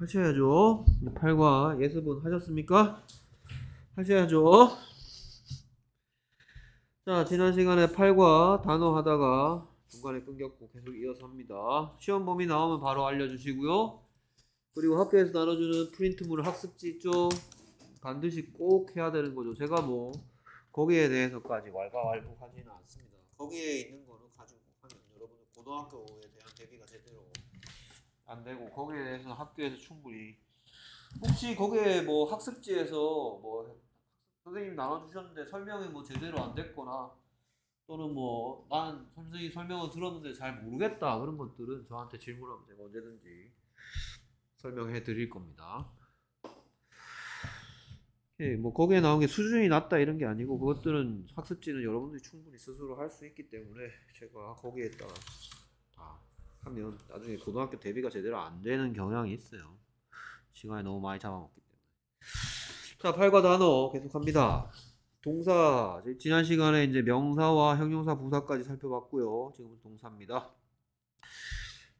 하셔야죠. 8과 예습은 하셨습니까? 하셔야죠. 자, 지난 시간에 8과 단어 하다가 중간에 끊겼고 계속 이어서 합니다. 시험 범위 나오면 바로 알려주시고요. 그리고 학교에서 나눠주는 프린트물 학습지 있죠? 반드시 꼭 해야 되는 거죠. 제가 뭐 거기에 대해서까지 왈가왈부하지는 않습니다. 거기에 있는 거는 가지고 하면 여러분 고등학교에 대한 대비가 제대로 안 되고 거기에 대해서는 학교에서 충분히 혹시 거기에 뭐 학습지에서 뭐 선생님 나눠주셨는데 설명이 뭐 제대로 안 됐거나 또는 뭐 난 선생님 설명을 들었는데 잘 모르겠다 그런 것들은 저한테 질문하면 제가 언제든지 설명해 드릴 겁니다. 예, 뭐 거기에 나온 게 수준이 낮다 이런 게 아니고 그것들은 학습지는 여러분들이 충분히 스스로 할 수 있기 때문에 제가 거기에 따라 하면 나중에 고등학교 대비가 제대로 안 되는 경향이 있어요. 시간이 너무 많이 잡아먹기 때문에. 자, 팔과 단어 계속합니다. 동사, 지난 시간에 이제 명사와 형용사, 부사까지 살펴봤고요. 지금 동사입니다.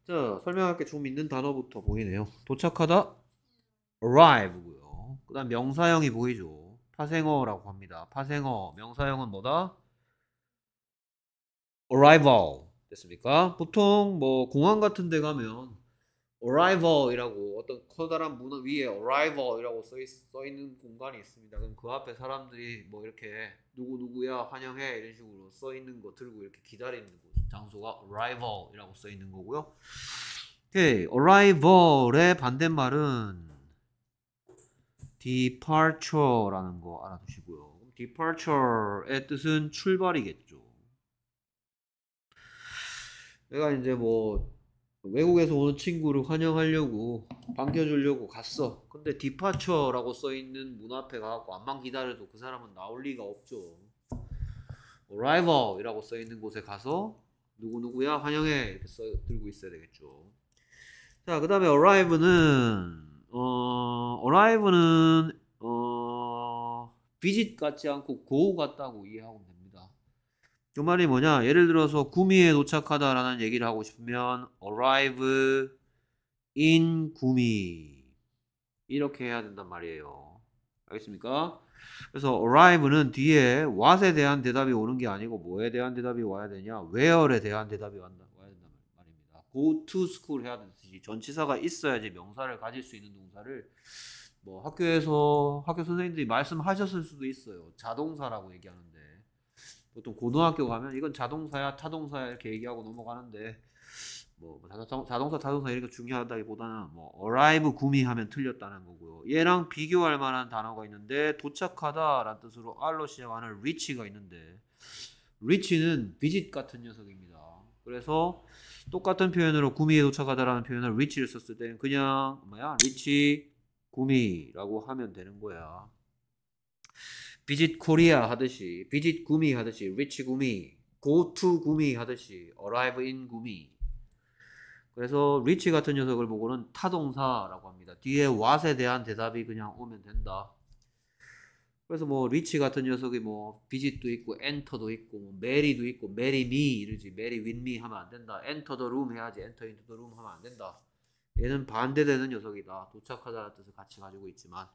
자, 설명할 게 좀 있는 단어부터 보이네요. 도착하다, arrive고요. 그 다음 명사형이 보이죠. 파생어라고 합니다. 파생어, 명사형은 뭐다? arrival. 됐습니까? 보통 뭐 공항 같은 데 가면 arrival이라고 어떤 커다란 문화 위에 arrival이라고 써, 있, 써 있는 공간이 있습니다. 그럼 그 앞에 사람들이 뭐 이렇게 누구 누구야 환영해 이런 식으로 써 있는 거 들고 이렇게 기다리는 장소가 arrival이라고 써 있는 거고요. 오케이 arrival의 반대말은 departure라는 거 알아두시고요. departure의 뜻은 출발이겠죠. 내가 이제 뭐 외국에서 오는 친구를 환영하려고 반겨주려고 갔어. 근데 디파처라고 써있는 문 앞에 가갖고 안만 기다려도 그 사람은 나올 리가 없죠. arrival이라고 써있는 곳에 가서 누구누구야 환영해 이렇게 써 들고 있어야 되겠죠. 자, 그 다음에 arrive는 어, arrive는 어, visit 같지 않고 go 같다고 이해하면 됩니다. 요 말이 뭐냐? 예를 들어서 구미에 도착하다라는 얘기를 하고 싶으면 arrive in 구미 이렇게 해야 된단 말이에요. 알겠습니까? 그래서 arrive는 뒤에 what에 대한 대답이 오는 게 아니고 뭐에 대한 대답이 와야 되냐? where에 대한 대답이 왔나? go to school 해야 되듯이 전치사가 있어야지 명사를 가질 수 있는 동사를 뭐 학교에서 학교 선생님들이 말씀하셨을 수도 있어요. 자동사라고 얘기하는 보통 고등학교 가면 이건 자동사야 타동사야 이렇게 얘기하고 넘어가는데 뭐, 뭐 자동, 자동사 타동사 이렇게 중요하다기보다는 뭐 arrive 구미하면 틀렸다는 거고요. 얘랑 비교할 만한 단어가 있는데 도착하다라는 뜻으로 R로 시작하는 reach가 있는데 reach는 visit 같은 녀석입니다. 그래서 똑같은 표현으로 구미에 도착하다라는 표현을 reach를 썼을 때 그냥 뭐야 reach 구미라고 하면 되는 거야. 비짓 코리아 하듯이 비짓 구미 하듯이 리치 구미 고 o 구미 하듯이 어라이브 인 구미 그래서 리치 같은 녀석을 보고는 타동사라고 합니다. 뒤에 왓에 대한 대답이 그냥 오면 된다. 그래서 뭐 리치 같은 녀석이 뭐 비짓도 있고 엔터도 있고 뭐 메리도 있고 메리 미 이러지 메리 윈미 하면 안 된다. 엔터 더룸 해야지 엔터 인트 더룸 하면 안 된다. 얘는 반대되는 녀석이다. 도착하다는 뜻을 같이 가지고 있지만.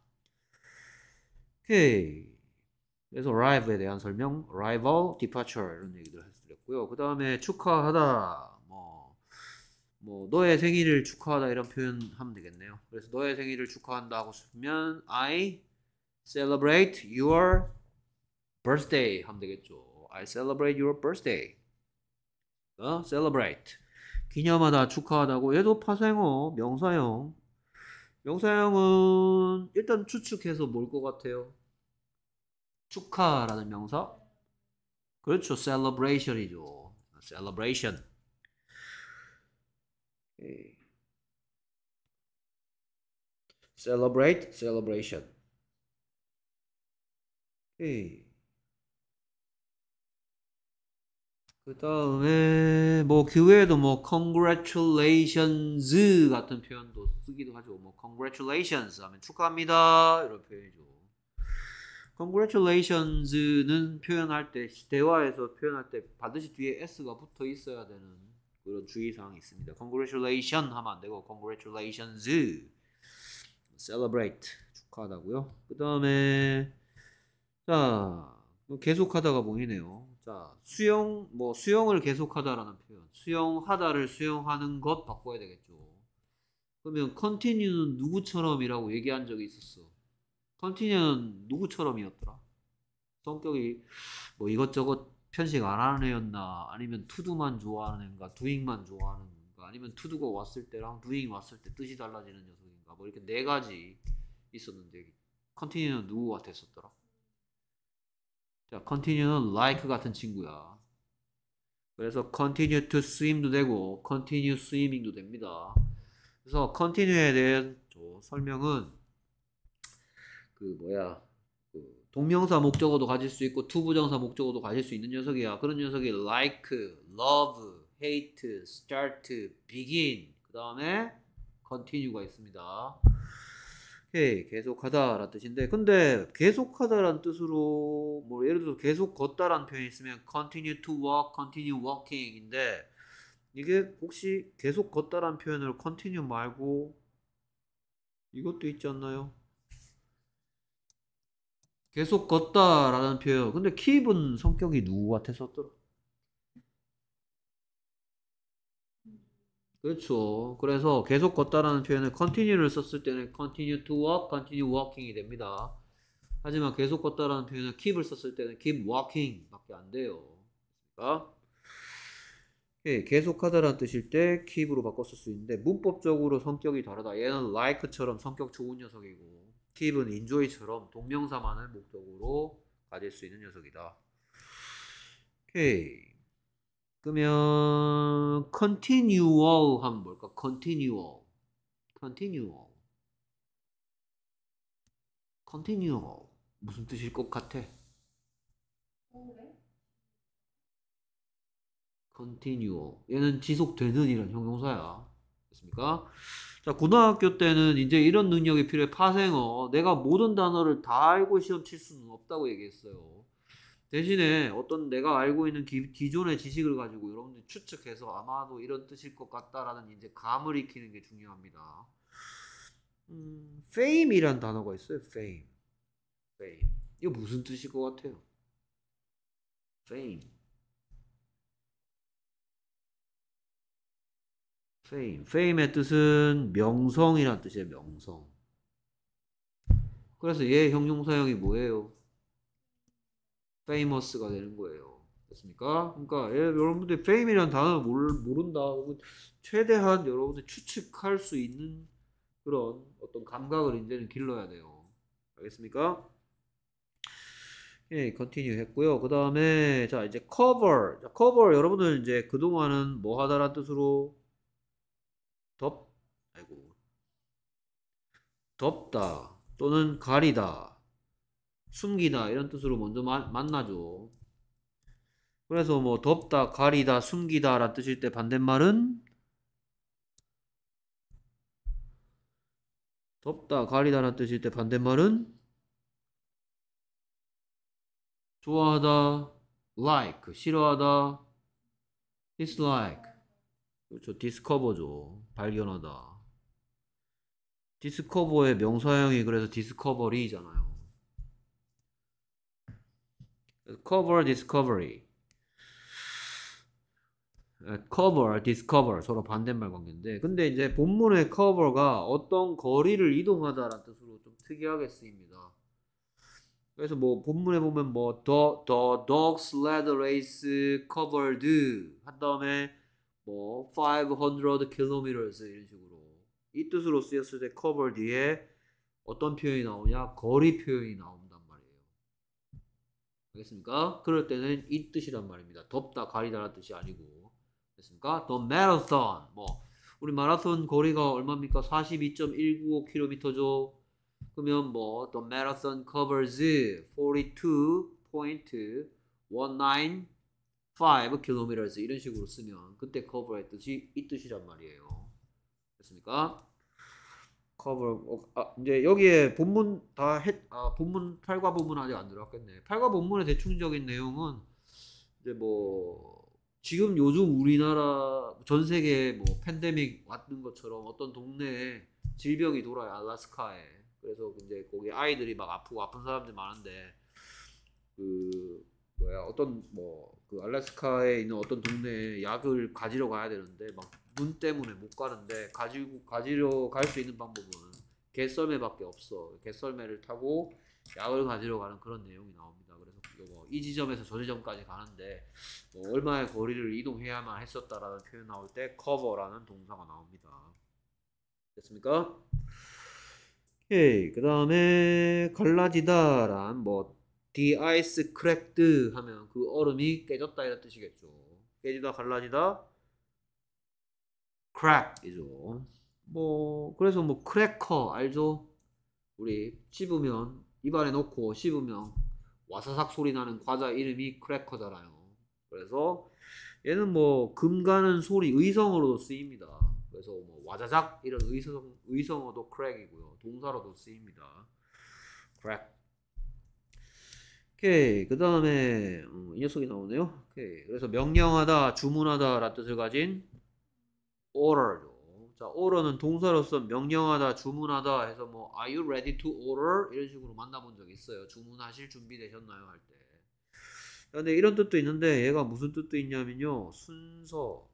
오케이. 그래서 arrive에 대한 설명, arrival, departure 이런 얘기를 해드렸고요. 그 다음에 축하하다, 뭐, 뭐 너의 생일을 축하하다 이런 표현 하면 되겠네요. 그래서 너의 생일을 축하한다 하고 싶으면 I celebrate your birthday 하면 되겠죠. I celebrate your birthday. 어? celebrate. 기념하다, 축하하다고 얘도 파생어, 명사형. 명사형은 일단 추측해서 뭘 것 같아요? 축하라는 명사. 그렇죠. celebration이죠. celebration. celebrate, celebration. 그 다음에 뭐 교회에도 뭐 congratulations 같은 표현도 쓰기도 하죠. 뭐 congratulations 하면 축하합니다 이런 표현이죠. congratulations는 표현할 때 대화에서 표현할 때 반드시 뒤에 s가 붙어 있어야 되는 그런 주의사항이 있습니다. congratulation s 하면 안 되고 congratulations celebrate 축하하다고요. 그 다음에 자 뭐 계속하다가 보이네요. 자 수영 뭐 수영을 계속하다라는 표현 수영하다를 수영하는 것 바꿔야 되겠죠. 그러면 continue는 누구처럼이라고 얘기한 적이 있었어. 컨티뉴는 누구처럼이었더라? 성격이 뭐 이것저것 편식 안 하는 애였나 아니면 투두만 좋아하는 애인가 두잉만 좋아하는 애인가 아니면 투두가 왔을 때랑 두잉이 왔을 때 뜻이 달라지는 녀석인가 뭐 이렇게 네 가지 있었는데 컨티뉴는 누구 같았었더라? 자, 컨티뉴는 라이크 같은 친구야. 그래서 continue to swim도 되고 continue swimming도 됩니다. 그래서 continue에 대한 설명은 그 뭐야 그 동명사 목적어도 가질 수 있고 투부정사 목적어도 가질 수 있는 녀석이야. 그런 녀석이 like, love, hate, start, begin 그 다음에 continue가 있습니다. 오케이 계속하다라는 뜻인데 근데 계속하다라는 뜻으로 뭐 예를 들어 서 계속 걷다라는 표현이 있으면 continue to walk, continue walking인데 이게 혹시 계속 걷다라는 표현을 continue 말고 이것도 있지 않나요? 계속 걷다라는 표현. 근데 keep은 성격이 누구 한테썼더라 그렇죠. 그래서 계속 걷다라는 표현을 continue를 썼을 때는 continue to walk, continue walking이 됩니다. 하지만 계속 걷다라는 표현은 keep을 썼을 때는 keep walking밖에 안 돼요. 그러니까 예, 계속하다라는 뜻일 때 keep으로 바꿨을수 있는데 문법적으로 성격이 다르다. 얘는 like처럼 성격 좋은 녀석이고 active는 enjoy처럼 동명사만을 목적으로 가질 수 있는 녀석이다. 오케이. 그러면 continual 하면 뭘까? continual. continual. continual. 무슨 뜻일 것 같아? continual. 얘는 지속되는 이란 형용사야. 됐습니까? 자, 고등학교 때는 이제 이런 능력이 필요해. 파생어. 내가 모든 단어를 다 알고 시험 칠 수는 없다고 얘기했어요. 대신에 어떤 내가 알고 있는 기, 기존의 지식을 가지고 여러분들 이 추측해서 아마도 이런 뜻일 것 같다라는 이제 감을 익히는 게 중요합니다. 음, fame이란 단어가 있어요. fame. fame. 이거 무슨 뜻일 것 같아요? fame. fame. fame의 뜻은 명성이란 뜻이에요. 명성. 그래서 얘 형용사형이 뭐예요? famous가 되는 거예요. 됐습니까? 그러니까 예, 여러분들 fame이라는 단어 모른다. 최대한 여러분들 추측할 수 있는 그런 어떤 감각을 이제는 길러야 돼요. 알겠습니까? 예, 컨티뉴 했고요. 그 다음에 자 이제 cover. cover 여러분들 이제 그동안은 뭐 하다란 뜻으로 덥, 아이고. 덥다 또는 가리다, 숨기다 이런 뜻으로 먼저 마, 만나죠. 그래서 뭐 덥다, 가리다, 숨기다 라는 뜻일 때 반대말은 덥다, 가리다 라는 뜻일 때 반대말은 좋아하다, like, 싫어하다, dislike 그렇죠. 디스커버죠. 발견하다. 디스커버의 명사형이 그래서 디스커버리잖아요. 커버 디스커버리. 커버 디스커버 y 서로 반대말 관계인데 근데 이제 본문의 커버가 어떤 거리를 이동하다라는 뜻으로 좀 특이하게 쓰입니다. 그래서 뭐 본문에 보면 뭐 더더 e the dog's led race covered 한 다음에 뭐500 kilometers 이런 식으로 이 뜻으로 쓰였을 때 cover 뒤에 어떤 표현이 나오냐? 거리 표현이 나온단 말이에요. 알겠습니까? 그럴 때는 이 뜻이란 말입니다. 덥다, 가리다라는 뜻이 아니고. 됐습니까? The marathon. 뭐 우리 마라톤 거리가 얼마입니까? 42.195km죠. 그러면 뭐 the marathon covers 42.19 5 kilometers 이런 식으로 쓰면 그때 cover의 뜻이 이 뜻이란 말이에요. 됐습니까? cover 어, 아, 이제 여기에 본문 다 했, 아, 본문 8과 본문 아직 안 들어갔겠네. 8과 본문의 대충적인 내용은 이제 뭐 지금 요즘 우리나라 전 세계 뭐 팬데믹 왔는 것처럼 어떤 동네에 질병이 돌아요 알라스카에 그래서 이제 거기 아이들이 막 아프고 아픈 사람들 많은데 그 뭐야 어떤 뭐그 알래스카에 있는 어떤 동네에 약을 가지러 가야 되는데 막눈 때문에 못 가는데 가지고 가지러 갈 수 있는 방법은 개썰매밖에 없어. 개썰매를 타고 약을 가지러 가는 그런 내용이 나옵니다. 그래서 뭐이 지점에서 저 지점까지 가는데 뭐 얼마의 거리를 이동해야만 했었다라는 표현 나올 때 cover라는 동사가 나옵니다. 됐습니까? 오케이. 그 다음에 갈라지다란 뭐 the ice cracked 하면 그 얼음이 깨졌다 이런 뜻이겠죠. 깨지다 갈라지다 crack이죠. 뭐 그래서 뭐 크래커 알죠? 우리 씹으면 입안에 넣고 씹으면 와사삭 소리 나는 과자 이름이 크래커잖아요. 그래서 얘는 뭐 금가는 소리 의성어로도 쓰입니다. 그래서 뭐 와자작 이런 의성 의성어도 크랙이고요. 동사로도 쓰입니다. c r 크랙 오케이. 예, 그 다음에 어, 이 녀석이 나오네요. 오케이. 예, 그래서 명령하다, 주문하다라는 뜻을 가진 o r d e r 자, order는 동사로서 명령하다, 주문하다 해서 뭐 Are you ready to order? 이런 식으로 만나본 적 있어요. 주문하실 준비 되셨나요? 할 때. 근데 이런 뜻도 있는데 얘가 무슨 뜻도 있냐면요. 순서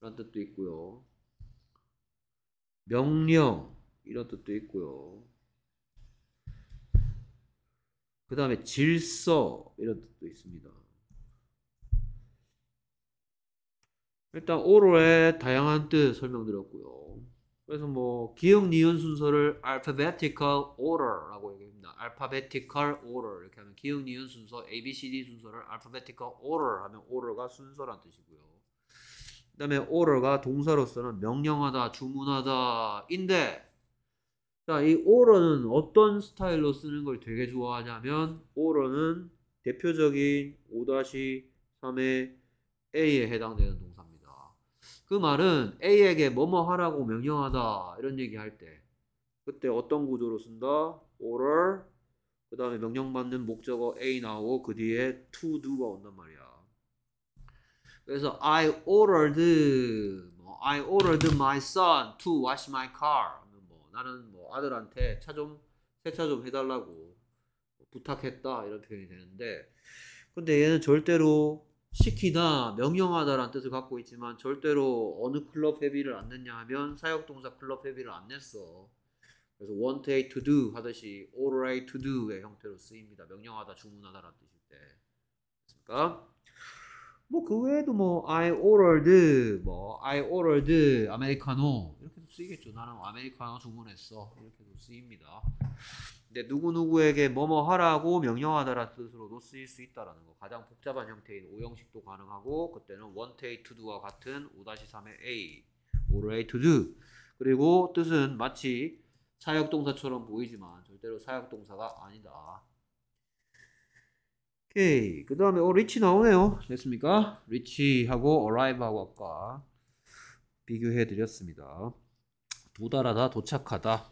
라는 뜻도 있고요. 명령 이런 뜻도 있고요. 그 다음에 질서 이런 뜻도 있습니다. 일단 오로의 다양한 뜻 설명드렸고요. 그래서 뭐 기역 니은 순서를 alphabetical order라고 얘기합니다. alphabetical order 이렇게 하면 기역 니은 순서 A B C D 순서를 alphabetical order 하면 order가 순서란 뜻이고요. 그다음에 order가 동사로서는 명령하다, 주문하다인데 자, 이 오러는 어떤 스타일로 쓰는 걸 되게 좋아하냐면 오러는 대표적인 5-3의 A에 해당되는 동사입니다. 그 말은 A에게 뭐뭐 하라고 명령하다 이런 얘기 할때 그때 어떤 구조로 쓴다? order 그 다음에 명령받는 목적어 A 나오고 그 뒤에 to do가 온단 말이야. 그래서 I ordered 뭐, I ordered my son to wash my car 나는 뭐 아들한테 차 좀 세차 좀 해달라고 부탁했다 이런 표현이 되는데 근데 얘는 절대로 시키다 명령하다라는 뜻을 갖고 있지만 절대로 어느 클럽 회비를 안 냈냐 하면 사역동사 클럽 회비를 안 냈어 그래서 want a to do 하듯이 all r i g h t to do의 형태로 쓰입니다 명령하다 주문하다라는 뜻일 때 그러니까 뭐 그 외에도 뭐 I ordered 뭐 I ordered 아메리카노 이렇게 쓰이겠죠. 나는 아메리카노 주문했어. 이렇게도 쓰입니다. 근데 누구누구에게 뭐뭐 하라고 명령하다라는 뜻으로도 쓰일 수 있다라는 거. 가장 복잡한 형태인 5형식도 가능하고 그때는 원테이 투두와 같은 5-3의 A, 오레이 투두. 그리고 뜻은 마치 사역동사처럼 보이지만 절대로 사역동사가 아니다. 오케이. 그 다음에 어 리치 나오네요. 됐습니까? 리치하고 어라이브하고 아까 비교해 드렸습니다. 도달하다, 도착하다.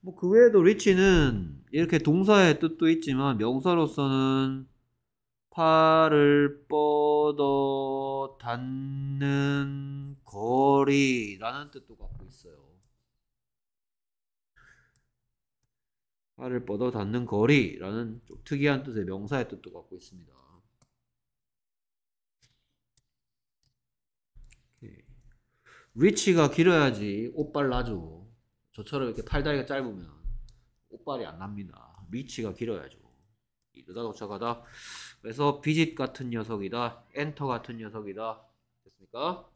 뭐 그 외에도 리치는 이렇게 동사의 뜻도 있지만 명사로서는 팔을 뻗어 닿는 거리라는 뜻도 갖고 있어요. 팔을 뻗어 닿는 거리라는 좀 특이한 뜻의 명사의 뜻도 갖고 있습니다. 위치가 길어야지 옷발 나죠. 저처럼 이렇게 팔다리가 짧으면 옷발이 안 납니다. 위치가 길어야죠. 이러다 도착하다. 그래서 비집 같은 녀석이다. 엔터 같은 녀석이다. 됐습니까?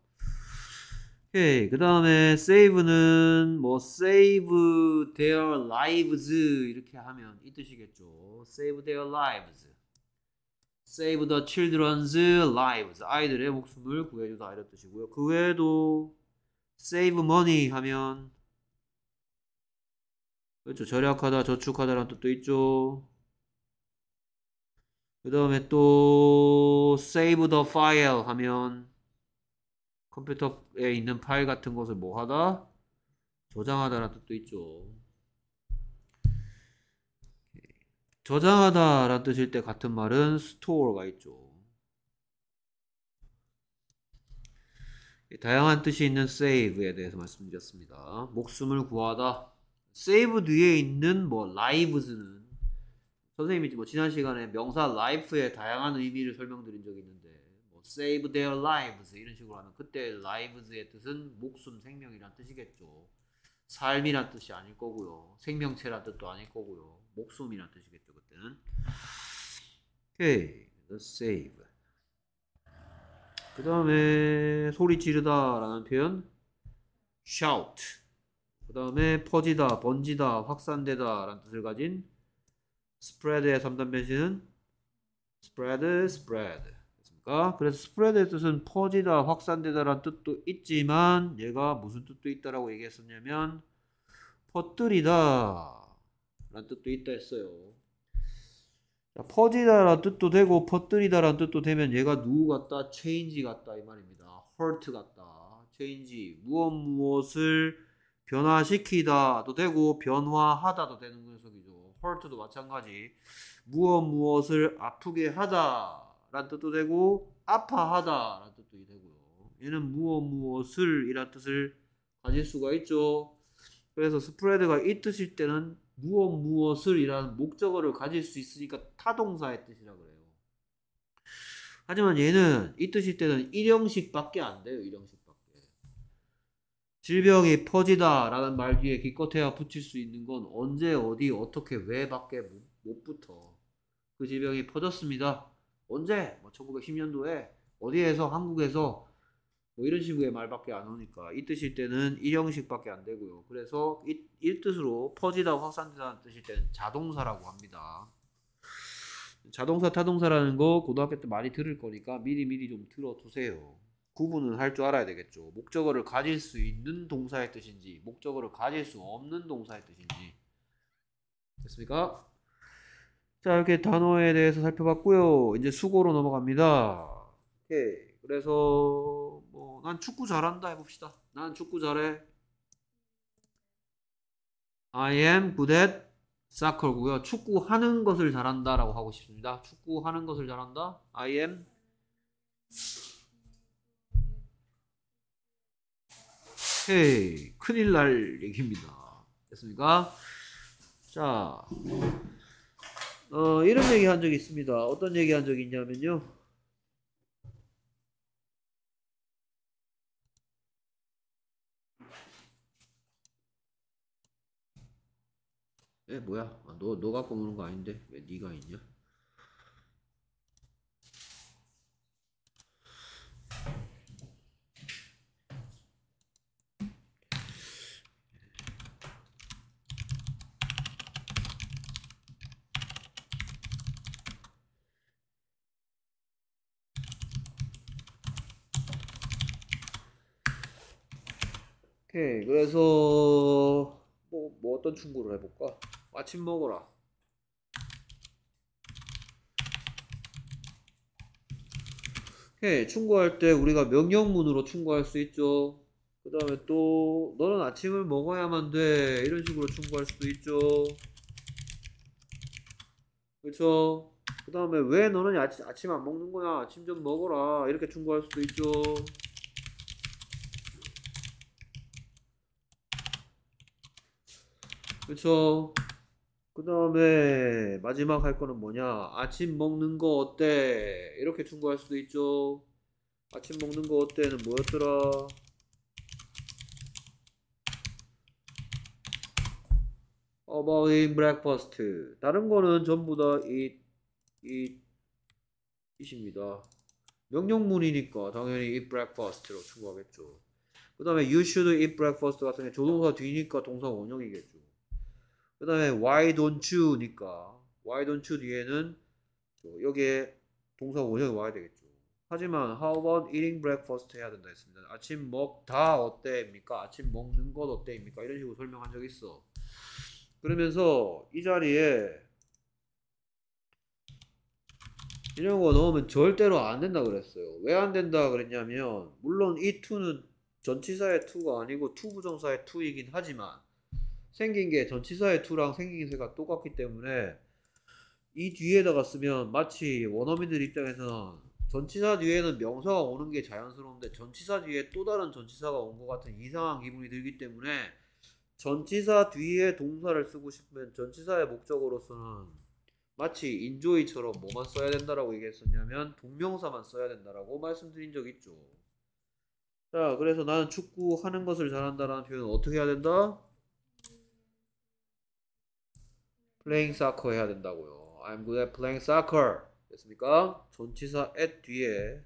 오케이. 그 다음에 save는 뭐 save their lives 이렇게 하면 이 뜻이겠죠. save their lives. save the children's lives. 아이들의 목숨을 구해주다 이런 뜻이고요. 그 외에도 save money 하면 그렇죠. 절약하다, 저축하다라는 뜻도 있죠. 그 다음에 또 save the file 하면 컴퓨터에 있는 파일 같은 것을 뭐 하다? 저장하다라는 뜻도 있죠. 저장하다라는 뜻일 때 같은 말은 store가 있죠. 다양한 뜻이 있는 save에 대해서 말씀드렸습니다. 목숨을 구하다. save 뒤에 있는 뭐 lives는 선생님이 뭐 지난 시간에 명사 life의 다양한 의미를 설명드린 적이 있는데 뭐 save their lives 이런 식으로 하면 그때 lives의 뜻은 목숨, 생명이란 뜻이겠죠. 삶이란 뜻이 아닐 거고요. 생명체란 뜻도 아닐 거고요. 목숨이란 뜻이겠죠. 그때는 오케이, okay, save 그 다음에 소리 지르다 라는 표현 shout 그 다음에 퍼지다, 번지다, 확산되다 라는 뜻을 가진 spread의 3단 변신은 spread, spread 됐습니까? 그래서 spread의 뜻은 퍼지다, 확산되다 라는 뜻도 있지만 얘가 무슨 뜻도 있다라고 얘기했었냐면 퍼뜨리다 라는 뜻도 있다 했어요 퍼지다라는 뜻도 되고 퍼뜨리다라는 뜻도 되면 얘가 누구 같다? 체인지 같다 이 말입니다. h 트 같다. 체인지 무엇 무엇을 변화시키다도 되고 변화하다도 되는 녀석이죠. h 트도 마찬가지. 무엇 무엇을 아프게 하다라는 뜻도 되고 아파하다라는 뜻도 되고요. 얘는 무엇 무엇을 이란 뜻을 가질 수가 있죠. 그래서 스프레드가 이 뜻일 때는 무엇 무엇을 이란 목적어를 가질 수 있으니까 타동사의 뜻이라 그래요. 하지만 얘는 이 뜻일 때는 일형식밖에 안 돼요. 일형식밖에. 질병이 퍼지다 라는 말 뒤에 기껏해야 붙일 수 있는 건 언제 어디 어떻게 왜 밖에 못 붙어. 그 질병이 퍼졌습니다. 언제? 뭐 1910년도에 어디에서 한국에서 뭐 이런 식의 말밖에 안 오니까 이 뜻일 때는 일형식밖에 안 되고요. 그래서 이, 이 뜻으로 퍼지다 확산되다는 뜻일 때는 자동사라고 합니다. 자동사 타동사라는 거 고등학교 때 많이 들을 거니까 미리미리 좀 들어두세요. 구분은 할 줄 알아야 되겠죠. 목적어를 가질 수 있는 동사의 뜻인지 목적어를 가질 수 없는 동사의 뜻인지 됐습니까? 자 이렇게 단어에 대해서 살펴봤고요. 이제 수고로 넘어갑니다. 오케이. 그래서 뭐난 축구 잘한다 해봅시다. 난 축구 잘해. I am good at 사컬고요. 축구하는 것을 잘한다라고 하고 싶습니다. 축구하는 것을 잘한다. I am 헤이 큰일 날 얘기입니다. 됐습니까? 자, 어, 이런 얘기 한 적이 있습니다. 어떤 얘기 한 적이 있냐면요. 에 뭐야 아, 너, 너 갖고 오는 거 아닌데 왜 네가 있냐 오케이 그래서 뭐, 뭐 어떤 충고를 해볼까 아침 먹어라. 오케이. 충고할 때 우리가 명령문으로 충고할 수 있죠. 그 다음에 또 너는 아침을 먹어야만 돼. 이런 식으로 충고할 수도 있죠. 그렇죠? 그 다음에 왜 너는 아침, 아침 안 먹는 거야? 아침 좀 먹어라. 이렇게 충고할 수도 있죠. 그렇죠? 그 다음에 마지막 할 거는 뭐냐 아침 먹는 거 어때 이렇게 충고할 수도 있죠 아침 먹는 거 어때는 뭐였더라 about e a t i n breakfast. 다른 거는 전부 다 eat, e t 입니다 명령문이니까 당연히 eat breakfast로 충고하겠죠그 다음에 you should eat breakfast 같은 게 조동사 뒤니까 동사 원형이겠죠. 그 다음에 why don't you니까 why don't you 뒤에는 뭐 여기에 동사 원형이 와야 되겠죠. 하지만 how about eating breakfast 해야 된다 했습니다. 아침 먹다 어때입니까? 아침 먹는 것 어때입니까? 이런 식으로 설명한 적 있어. 그러면서 이 자리에 이런 거 넣으면 절대로 안 된다 그랬어요. 왜 안 된다 그랬냐면 물론 이 to는 전치사의 to가 아니고 to 부정사의 to이긴 하지만 생긴 게 전치사의 투랑 생긴 새가 똑같기 때문에 이 뒤에다가 쓰면 마치 원어민들 입장에서는 전치사 뒤에는 명사가 오는 게 자연스러운데 전치사 뒤에 또 다른 전치사가 온 것 같은 이상한 기분이 들기 때문에 전치사 뒤에 동사를 쓰고 싶으면 전치사의 목적으로서는 마치 인조이처럼 뭐만 써야 된다라고 얘기했었냐면 동명사만 써야 된다라고 말씀드린 적 있죠. 자, 그래서 나는 축구하는 것을 잘한다라는 표현은 어떻게 해야 된다? playing soccer 해야 된다고요. I'm good at playing soccer. 됐습니까? 전치사 at 뒤에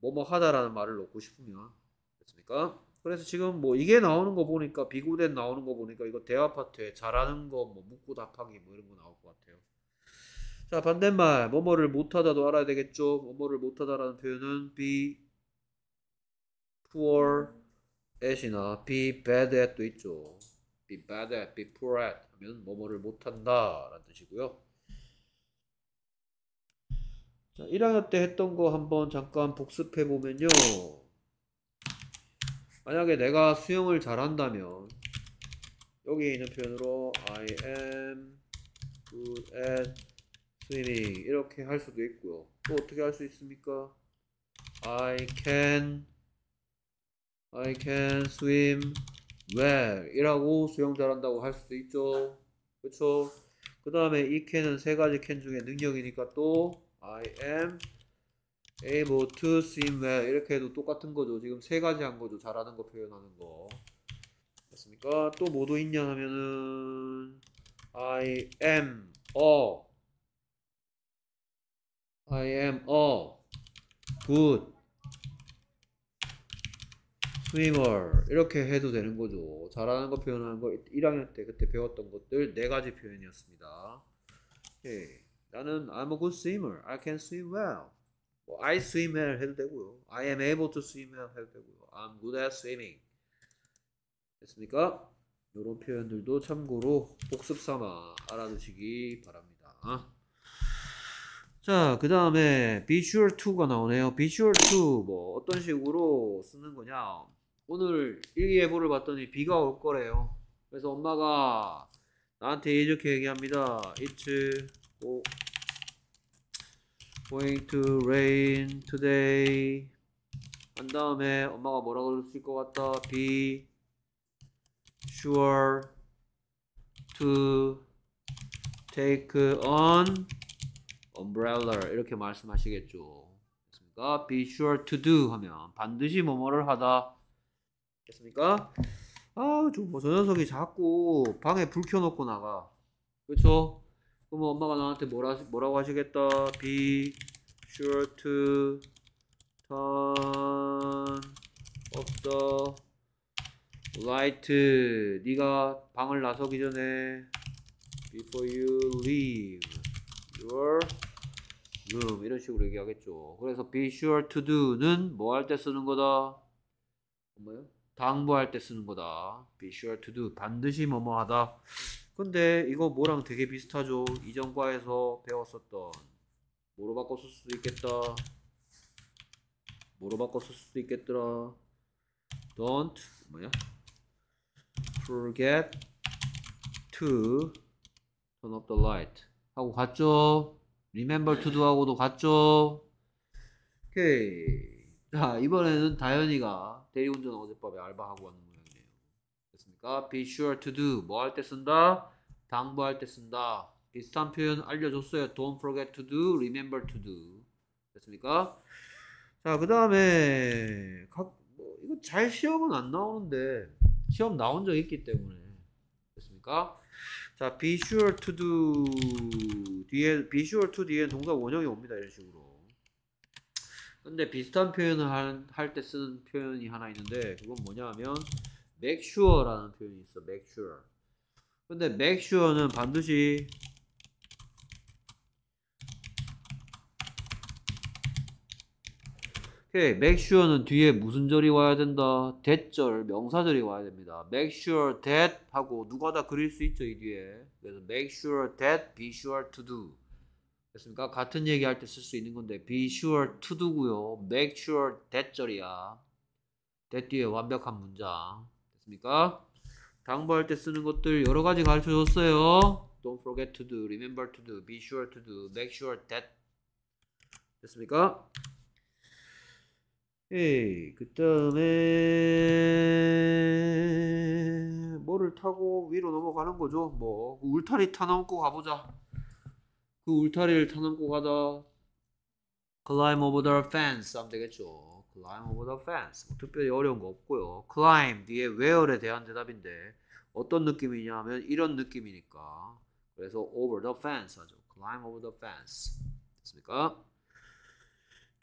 뭐뭐 하다라는 말을 넣고 싶으면 됐습니까? 그래서 지금 뭐 이게 나오는 거 보니까 비구덴 나오는 거 보니까 이거 대화 파트에 잘하는 거 뭐 묻고 답하기 뭐 이런 거 나올 것 같아요. 자 반대말 뭐뭐를 못하다도 알아야 되겠죠. 뭐뭐를 못하다라는 표현은 be poor at이나 be bad at도 있죠. be bad at, be poor at 하면 뭐뭐를 못한다 라는 뜻이고요. 자, 1학년 때 했던 거 한번 잠깐 복습해 보면요. 만약에 내가 수영을 잘한다면 여기 있는 표현으로 I am good at swimming 이렇게 할 수도 있고요. 또 어떻게 할 수 있습니까? I can I can swim 왜 이라고 수영 잘한다고 할 수도 있죠. 그쵸? 그 다음에 이 캔은 세 가지 캔 중에 능력이니까 또 I am able to swim well 이렇게 해도 똑같은 거죠. 지금 세 가지 한 거죠. 잘하는 거 표현하는 거. 맞습니까? 또 뭐도 있냐 하면은 I am a I am a good swimmer 이렇게 해도 되는 거죠. 잘하는 거 표현하는 거 1학년 때 그때 배웠던 것들 네 가지 표현이었습니다. 예. 나는 I'm a good swimmer. I can swim well. 뭐, I swim well 해도 되고요. I am able to swim well 해도 되고요. I'm good at swimming. 됐습니까? 이런 표현들도 참고로 복습 삼아 알아두시기 바랍니다. 자, 그 다음에 visual to가 나오네요. visual to 뭐 어떤 식으로 쓰는 거냐? 오늘 일기예보를 봤더니 비가 올 거래요. 그래서 엄마가 나한테 이렇게 얘기합니다. It's go, going to rain today. 한 다음에 엄마가 뭐라고 그럴 수 있을 것 같다. Be sure to take on umbrella 이렇게 말씀하시겠죠. 그니까 be sure to do 하면 반드시 뭐뭐를 하다 됐습니까? 아, 저 녀석이 자꾸 방에 불 켜놓고 나가. 그렇 그럼 엄마가 나한테 뭐라 뭐라고 하시겠다. Be sure to turn off the light. 네가 방을 나서기 전에 before you leave your room 이런 식으로 얘기하겠죠. 그래서 be sure to do는 뭐 할 때 쓰는 거다. 뭐요? 당부할 때 쓰는 거다. be sure to do. 반드시 뭐뭐 하다. 근데 이거 뭐랑 되게 비슷하죠. 이전 과에서 배웠었던 뭐로 바꿔 쓸 수도 있겠다. 뭐로 바꿔 쓸 수도 있겠더라. don't 뭐야? forget to turn off the light 하고 갔죠. remember to do 하고도 갔죠. 오케이. 자 이번에는 다현이가 대리운전 어젯밤에 알바하고 왔는 모양이네요 됐습니까? be sure to do 뭐 할 때 쓴다? 당부할 때 쓴다 비슷한 표현 알려줬어요 don't forget to do, remember to do 됐습니까? 자 그 다음에 뭐, 이거 잘 시험은 안 나오는데 시험 나온 적 있기 때문에 됐습니까? 자 be sure to do 뒤에 be sure to 뒤에 동사 원형이 옵니다 이런 식으로 근데 비슷한 표현을 할 때 쓰는 표현이 하나 있는데 그건 뭐냐면 make sure라는 표현이 있어. make sure. 근데 make sure는 반드시 오케이, make sure는 뒤에 무슨 절이 와야 된다? 대절, 명사절이 와야 됩니다. make sure that 하고 누가 다 그릴 수 있죠, 이 뒤에. 그래서 make sure that, be sure to do. 됐습니까? 같은 얘기할 때 쓸 수 있는 건데 be sure to do고요. make sure that절이야. that 뒤에 완벽한 문장. 됐습니까? 당부할 때 쓰는 것들 여러 가지 가르쳐 줬어요. Don't forget to do, remember to do, be sure to do, make sure that 됐습니까? 에이, 그 다음에 뭐를 타고 위로 넘어가는 거죠. 뭐 울타리 타넘고 가보자. 그 울타리를 타넘고 가다 climb over the fence 하면 되겠죠. climb over the fence. 뭐 특별히 어려운 거 없고요. climb 뒤에 where에 대한 대답인데 어떤 느낌이냐 하면 이런 느낌이니까 그래서 over the fence 하죠. climb over the fence. 됐습니까?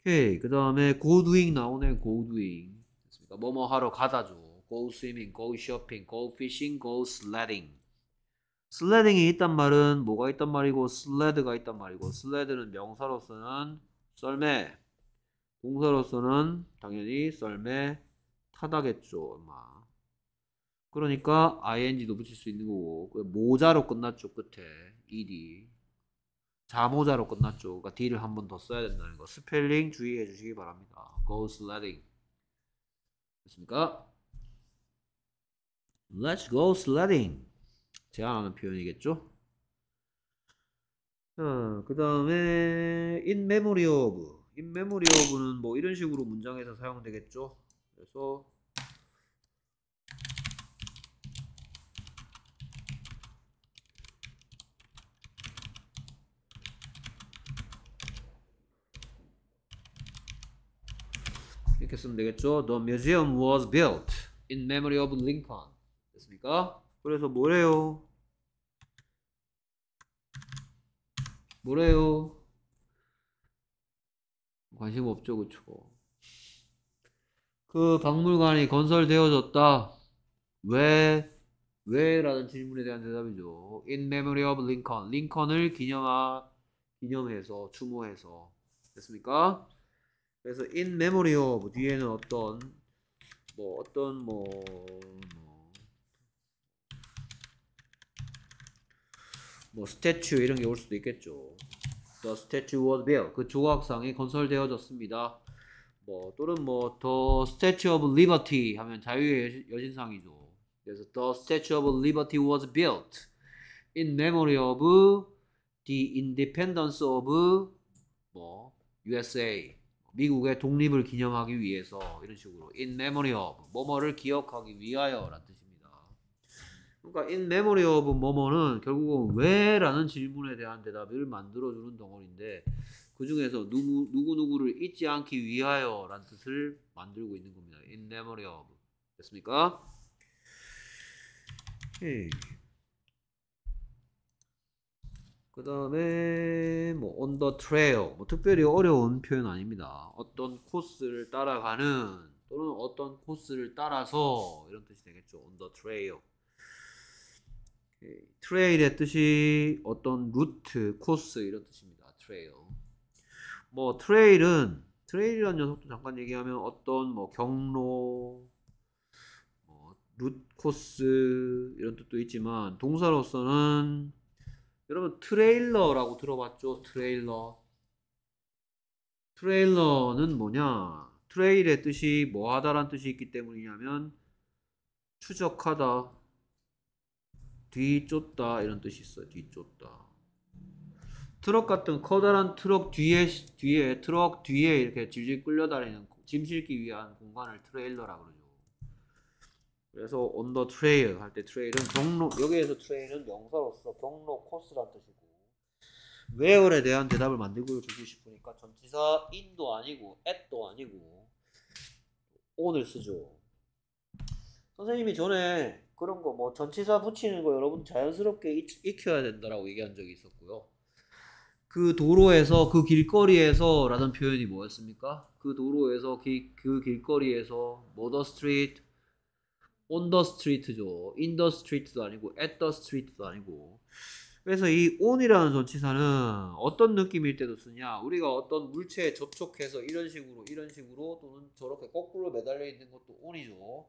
오케이. 그 다음에 go doing 나오네. go doing. 됐습니까? 뭐뭐 하러 가다죠. go swimming, go shopping, go fishing, go sledding. 슬래딩이 있단 말은 뭐가 있단 말이고 슬래드가 있단 말이고 슬래드는 명사로서는 썰매 동사로서는 당연히 썰매 타다겠죠 아마 그러니까 ing도 붙일 수 있는 거고 그 모자로 끝났죠 끝에 ed 자모자로 끝났죠 그러니까 d를 한 번 더 써야 된다는 거 스펠링 주의해 주시기 바랍니다 go sledding 됐습니까? Let's go sledding 제한하는 표현이겠죠? 자, 그 다음에 in memory of in memory of는 뭐 이런 식으로 문장에서 사용되겠죠? 그래서 이렇게 쓰면 되겠죠? The museum was built in memory of Lincoln. 됐습니까? 그래서 뭐래요? 뭐래요? 관심 없죠, 그쵸? 그 박물관이 건설되어졌다. 왜? 왜? 라는 질문에 대한 대답이죠. In memory of Lincoln. 링컨을 기념하, 기념해서, 추모해서. 됐습니까? 그래서 in memory of 뒤에는 어떤, 뭐, 어떤, 뭐, 뭐뭐 스태츄 이런 게 올 수도 있겠죠. The statue was built. 그 조각상이 건설되어졌습니다. 뭐 또는 뭐 The Statue of Liberty 하면 자유의 여신상이죠. 그래서 The Statue of Liberty was built in memory of the independence of 뭐 USA 미국의 독립을 기념하기 위해서 이런 식으로 in memory of 뭐뭐를 기억하기 위하여라는 그러니까 in memory of 뭐뭐는 결국은 왜라는 질문에 대한 대답을 만들어주는 덩어리인데 그 중에서 누구 누구 누구를 잊지 않기 위하여라는 뜻을 만들고 있는 겁니다. in memory of 됐습니까? 그 다음에 뭐 on the trail 뭐 특별히 어려운 표현 아닙니다. 어떤 코스를 따라가는 또는 어떤 코스를 따라서 이런 뜻이 되겠죠. on the trail 예, 트레일의 뜻이 어떤 루트, 코스 이런 뜻입니다. 트레일. 뭐 트레일은 트레일이라는 녀석도 잠깐 얘기하면 어떤 뭐 경로, 뭐 루트 코스 이런 뜻도 있지만 동사로서는 여러분 트레일러라고 들어봤죠? 트레일러. 트레일러는 뭐냐? 트레일의 뜻이 뭐하다란 뜻이 있기 때문이냐면 추적하다, 뒤쫓다 이런 뜻이 있어. 요 뒤쫓다. 트럭 같은 커다란 트럭 뒤에 뒤에 트럭 뒤에 이렇게 질질 끌려다니는 짐 실기 위한 공간을 트레일러라 그러죠. 그래서 언더 트레일 할 때 트레일은 경로 여기에서 트레일은 명사로서 경로 코스란 뜻이고 w h 에 대한 대답을 만들고 주고 싶으니까 전치사 인도 아니고 a 도 아니고 오늘 쓰죠. 선생님이 전에 그런 거 뭐 전치사 붙이는 거 여러분 자연스럽게 익, 혀야 된다라고 얘기한 적이 있었고요. 그 도로에서 그 길거리에서라는 표현이 뭐였습니까? 그 도로에서 기, 그 길거리에서 모더 스트리트 온더 스트리트죠 인더 스트리트도 아니고 앳더 스트리트도 아니고 그래서 이온이라는 전치사는 어떤 느낌일 때도 쓰냐 우리가 어떤 물체에 접촉해서 이런 식으로 이런 식으로 또는 저렇게 거꾸로 매달려 있는 것도 온이죠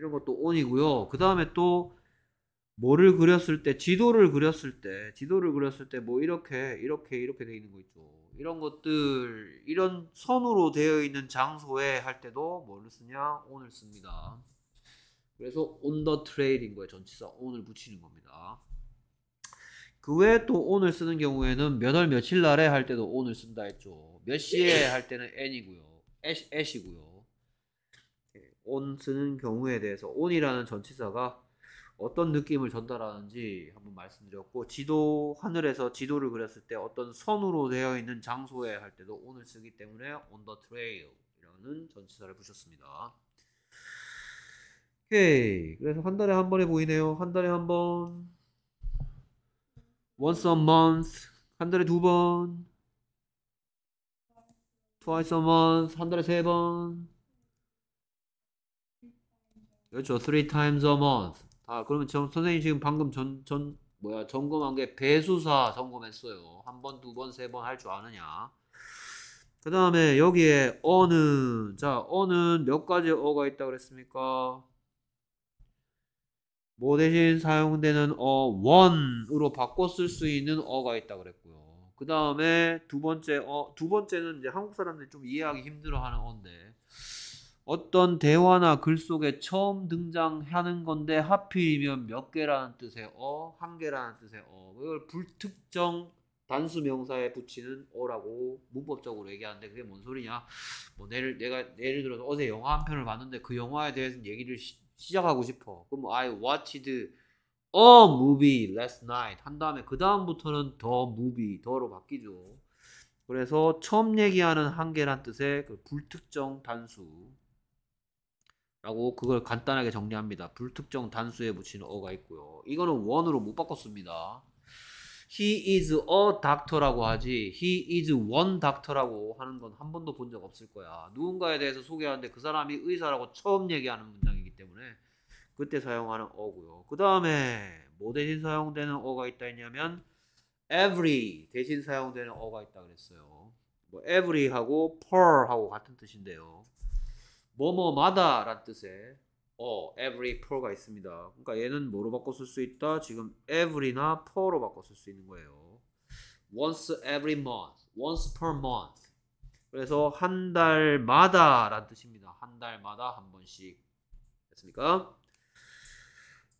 이런 것도 o n 이고요그 다음에 또 뭐를 그렸을 때 지도를 그렸을 때 지도를 그렸을 때 뭐 이렇게 이렇게 이렇게 되어 있는 거 있죠. 이런 것들 이런 선으로 되어 있는 장소에 할 때도 뭐를 쓰냐? o n 을 씁니다. 그래서 on the trail인 거예요. 전치사 on을 붙이는 겁니다. 그 외에 또 on을 쓰는 경우에는 몇월 며칠 날에 할 때도 on을 쓴다 했죠. 몇 시에 할 때는 n이고요. at, at이고요. on 쓰는 경우에 대해서 on이라는 전치사가 어떤 느낌을 전달하는지 한번 말씀드렸고 지도 하늘에서 지도를 그렸을 때 어떤 선으로 되어 있는 장소에 할 때도 on을 쓰기 때문에 on the trail이라는 전치사를 붙였습니다. 오케이 그래서 한 달에 한 번에 보이네요. 한 달에 한 번. once a month 한 달에 두 번. twice a month 한 달에 세 번. 그렇죠. three times a month. 아, 그러면 전, 선생님 지금 방금 전, 전, 뭐야, 점검한 게 배수사 점검했어요. 한 번, 두 번, 세 번 할 줄 아느냐. 그 다음에 여기에 어는, 자, 어는 몇 가지 어가 있다 그랬습니까? 뭐 대신 사용되는 어, 원으로 바꿔 쓸 수 있는 어가 있다 그랬고요. 그 다음에 두 번째 어, 두 번째는 이제 한국 사람들이 좀 이해하기 힘들어 하는 어인데, 어떤 대화나 글 속에 처음 등장하는 건데 하필이면 몇 개라는 뜻의 어, 한 개라는 뜻의 어. 이걸 불특정 단수 명사에 붙이는 어라고 문법적으로 얘기하는데 그게 뭔 소리냐? 뭐 내를 내가 예를 들어서 어제 영화 한 편을 봤는데 그 영화에 대해서 얘기를 시, 작하고 싶어. 그럼 뭐 I watched a movie last night 한 다음에 그 다음부터는 더 h e movie 더로 바뀌죠. 그래서 처음 얘기하는 한계란 뜻의 그 불특정 단수 라고 그걸 간단하게 정리합니다. 불특정 단수에 붙이는 어가 있고요. 이거는 원으로 못 바꿨습니다. He is a doctor라고 하지 He is one doctor라고 하는 건 한 번도 본 적 없을 거야. 누군가에 대해서 소개하는데 그 사람이 의사라고 처음 얘기하는 문장이기 때문에 그때 사용하는 어고요. 그 다음에 뭐 대신 사용되는 어가 있다 했냐면 every 대신 사용되는 어가 있다 그랬어요. 뭐 every하고 per하고 같은 뜻인데요. 뭐뭐마다란 뜻의 어 every, for가 있습니다. 그러니까 얘는 뭐로 바꿔 쓸 수 있다? 지금 every나 for로 바꿔 쓸 수 있는 거예요. once every month, once per month. 그래서 한 달마다란 뜻입니다. 한 달마다 한 번씩. 됐습니까?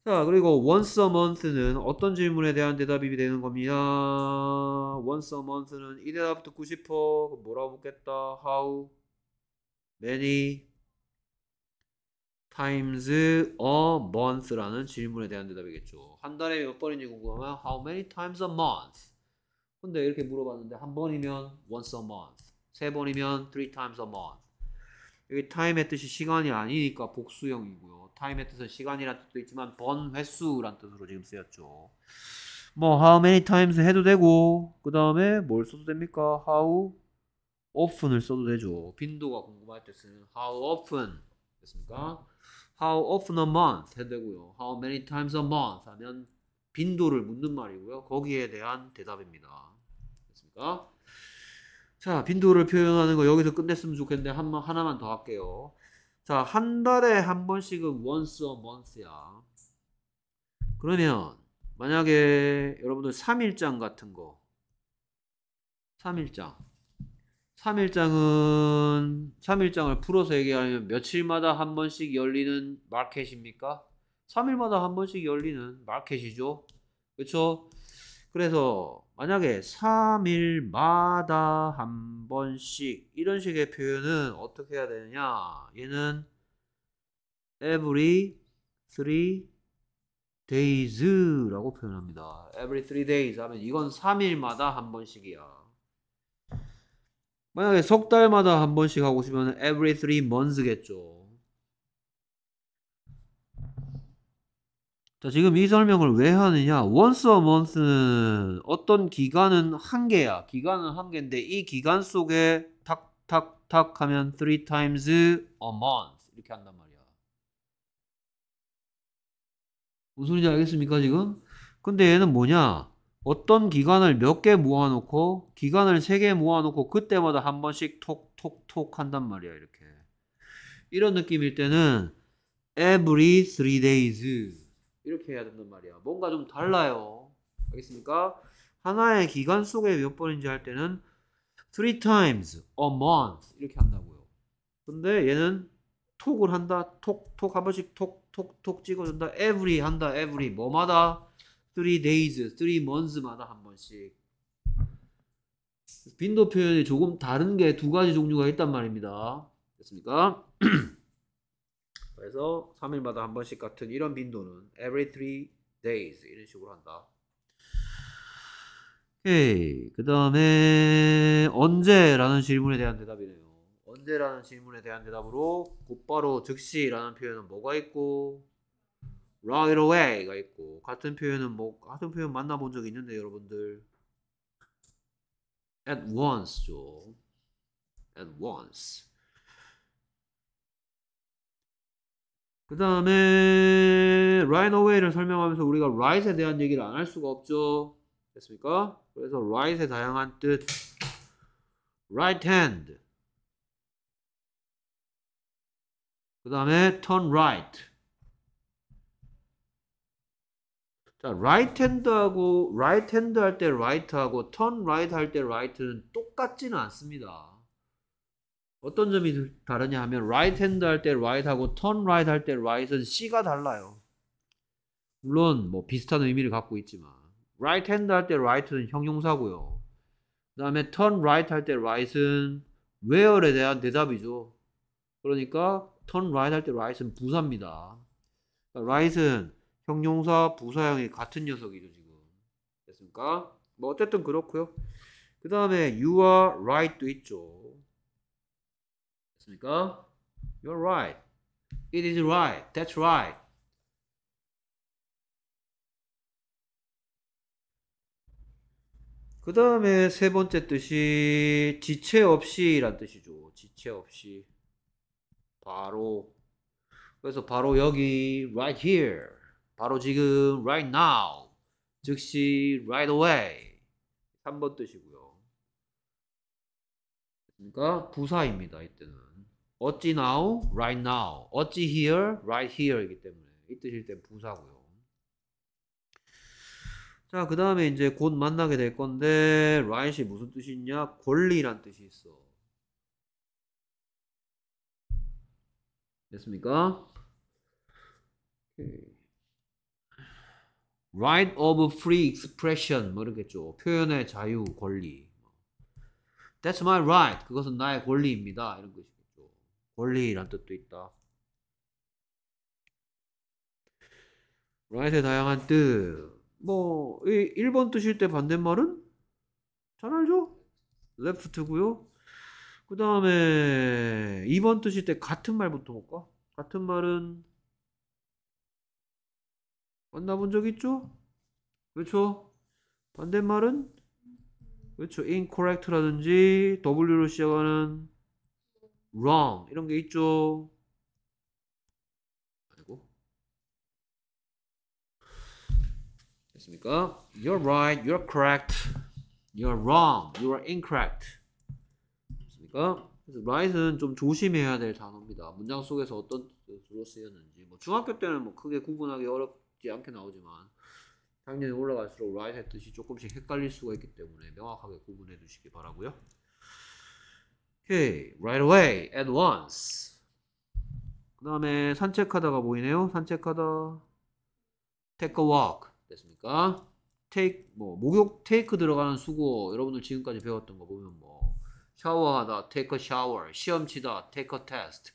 자, 그리고 once a month는 어떤 질문에 대한 대답이 되는 겁니다. once a month는 이 대답 듣고 싶어. 뭐라고 묻겠다. how, many, times a month라는 질문에 대한 대답이겠죠. 한 달에 몇 번인지 궁금하면 how many times a month. 근데 이렇게 물어봤는데 한 번이면 once a month, 세 번이면 three times a month. 여기 time의 뜻이 시간이 아니니까 복수형이고요. time의 뜻은 시간이란 뜻도 있지만 번 횟수란 뜻으로 지금 쓰였죠. 뭐 how many times 해도 되고 그 다음에 뭘 써도 됩니까? how often을 써도 되죠. 빈도가 궁금할 때 쓰는 how often 됐습니까? how often a month 해되고요. how many times a month 하면 빈도를 묻는 말이고요. 거기에 대한 대답입니다. 됐습니까? 자, 빈도를 표현하는 거 여기서 끝냈으면 좋겠는데 한, 하나만 더 할게요. 자, 한 달에 한 번씩은 once a month야. 그러면 만약에 여러분들 3일장 같은 거 3일장 3일장은 3일장을 풀어서 얘기하면 며칠마다 한 번씩 열리는 마켓입니까? 3일마다 한 번씩 열리는 마켓이죠. 그렇죠? 그래서 만약에 3일마다 한 번씩 이런 식의 표현은 어떻게 해야 되느냐? 얘는 every three days라고 표현합니다. every three days 하면 이건 3일마다 한 번씩이야. 만약에 석 달마다 한 번씩 하고 싶으면 every three months겠죠. 자, 지금 이 설명을 왜 하느냐? once a month는 어떤 기간은 한 개야. 기간은 한 개인데 이 기간 속에 탁탁탁 하면 three times a month 이렇게 한단 말이야. 무슨 소리인지 알겠습니까, 지금? 근데 얘는 뭐냐? 어떤 기관을 몇 개 모아놓고 기관을 세 개 모아놓고 그때마다 한 번씩 톡톡톡 한단 말이야 이렇게 이런 느낌일 때는 every three days 이렇게 해야 된단 말이야 뭔가 좀 달라요 알겠습니까? 하나의 기간 속에 몇 번인지 할 때는 three times a month 이렇게 한다고요 근데 얘는 톡을 한다 톡톡 한 번씩 톡톡톡 찍어준다 every 한다 every 뭐마다 three days, three months마다 한 번씩. 빈도 표현이 조금 다른 게 두 가지 종류가 있단 말입니다. 됐습니까? 그래서 3일마다 한 번씩 같은 이런 빈도는 every three days 이런 식으로 한다. 오케이. 그 다음에 언제라는 질문에 대한 대답이네요. 언제라는 질문에 대한 대답으로 곧바로 즉시라는 표현은 뭐가 있고 right away가 있고 같은 표현은 뭐 같은 표현 만나본 적 있는데 여러분들 at once죠. at once. 그 다음에 right away를 설명하면서 우리가 right에 대한 얘기를 안 할 수가 없죠. 됐습니까? 그래서 right의 다양한 뜻 right hand 그 다음에 turn right 자, right hand하고 right hand 할때 right하고 turn right 할때 right는 똑같지는 않습니다. 어떤 점이 다르냐 하면 right hand 할때 right하고 turn right 할때 right은 C가 달라요. 물론 뭐 비슷한 의미를 갖고 있지만 right hand 할때 right는 형용사고요. 그 다음에 turn right 할때 right은 where에 대한 대답이죠. 그러니까 turn right 할때 right은 부사입니다. 그러니까 right은 형용사, 부사형이 같은 녀석이죠 지금. 됐습니까? 뭐 어쨌든 그렇고요. 그 다음에 you are right도 있죠. 됐습니까? You're right. It is right. That's right. 그 다음에 세 번째 뜻이 지체 없이 란 뜻이죠. 지체 없이. 바로. 그래서 바로 여기 right here. 바로 지금 right now 즉시 right away 3번 뜻이고요. 그러니까 부사입니다. 이때는 어찌 now, right now, 어찌 here, right here이기 때문에 이 뜻일 땐 부사고요. 자, 그 다음에 이제 곧 만나게 될 건데 right이 무슨 뜻이냐? 권리란 뜻이 있어. 됐습니까? 오케이. right of free expression 뭐 이렇겠죠. 표현의 자유, 권리. That's my right. 그것은 나의 권리입니다. 이런 것이겠죠. 권리란 뜻도 있다. right의 다양한 뜻. 뭐, 1번 뜻일 때 반대말은? 잘 알죠? left고요. 그 다음에 2번 뜻일 때 같은 말부터 볼까? 같은 말은 만나본 적 있죠? 그렇죠? 반대말은 그렇죠. incorrect라든지 w로 시작하는 wrong 이런 게 있죠. 아이고. 됐습니까? You're right. You're correct. You're wrong. You r e incorrect. 됐습니까? 그래서 right은 좀 조심해야 될 단어입니다. 문장 속에서 어떤 뜻으로 쓰였는지 뭐 중학교 때는 뭐 크게 구분하기 어렵 고 적지 않게 나오지만 작년에 올라갈수록 라이트의 뜻이 조금씩 헷갈릴 수가 있기 때문에 명확하게 구분해 주시기 바라고요. 오케이, right away, at once. 그 다음에 산책하다가 보이네요. 산책하다, take a walk 됐습니까? take 뭐 목욕 take 들어가는 수고 여러분들 지금까지 배웠던 거 보면 뭐 샤워하다 take a shower 시험치다 take a test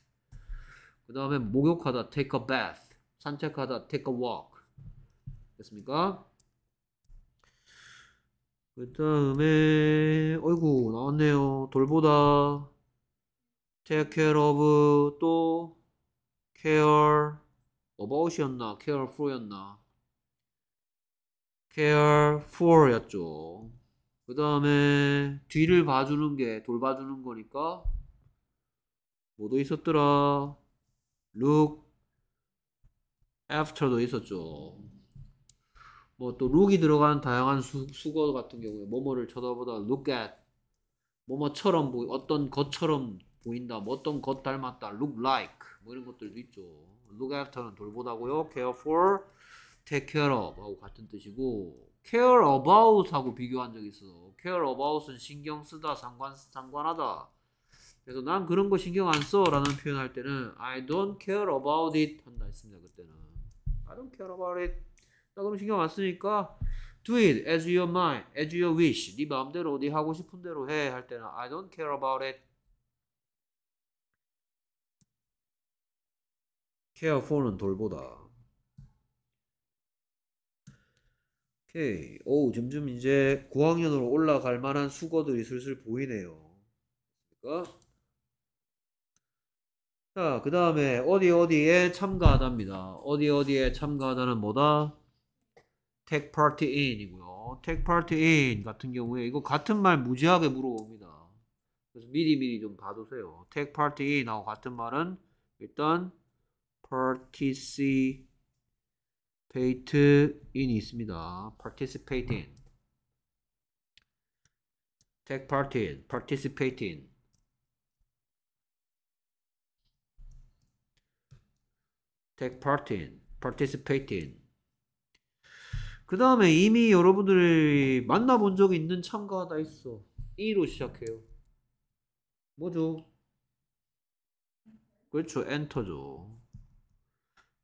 그 다음에 목욕하다 take a bath 산책하다 take a walk 됐습니까? 그 다음에 어이구 나왔네요 돌보다 take care of 또 care about이었나 care for였나 care for 였죠 그 다음에 뒤를 봐주는 게 돌봐주는 거니까 뭐도 있었더라 look after도 있었죠 뭐또룩이 들어간 다양한 수, 거 같은 경우에 뭐뭐를 쳐다보다 look at 뭐뭐처럼 보이 어떤 것처럼 보인다 뭐 어떤 것 닮았다 look like 뭐 이런 것들도 있죠 look after는 돌보다고요 care for take care of 하고 같은 뜻이고 care about 하고 비교한 적이 있어 care about은 신경 쓰다 상관, 상관하다 그래서 난 그런 거 신경 안써 라는 표현할 때는 I don't care about it 한다 했습니다 그때는 I don't care about it 자 그럼 신경 안 쓰니까 do it as your mind, as your wish. 네 마음대로 네 하고 싶은 대로 해 할 때는 I don't care about it. care for는 돌보다. 오케이. 오 점점 이제 9학년으로 올라갈 만한 수거들이 슬슬 보이네요. 그러니까 자, 그 다음에 어디 어디에 참가하답니다. 어디 어디에 참가하다는 뭐다? take part in이고요. take part in 같은 경우에 이거 같은 말 무지하게 물어봅니다. 그래서 미리미리 좀 봐두세요. take part in하고 같은 말은 일단 participate in이 있습니다. participate in take part in, participate in take part in, p a r t i in 그 다음에 이미 여러분들이 만나본 적이 있는 참가 다 있어. E로 시작해요. 뭐죠? 그렇죠. 엔터죠.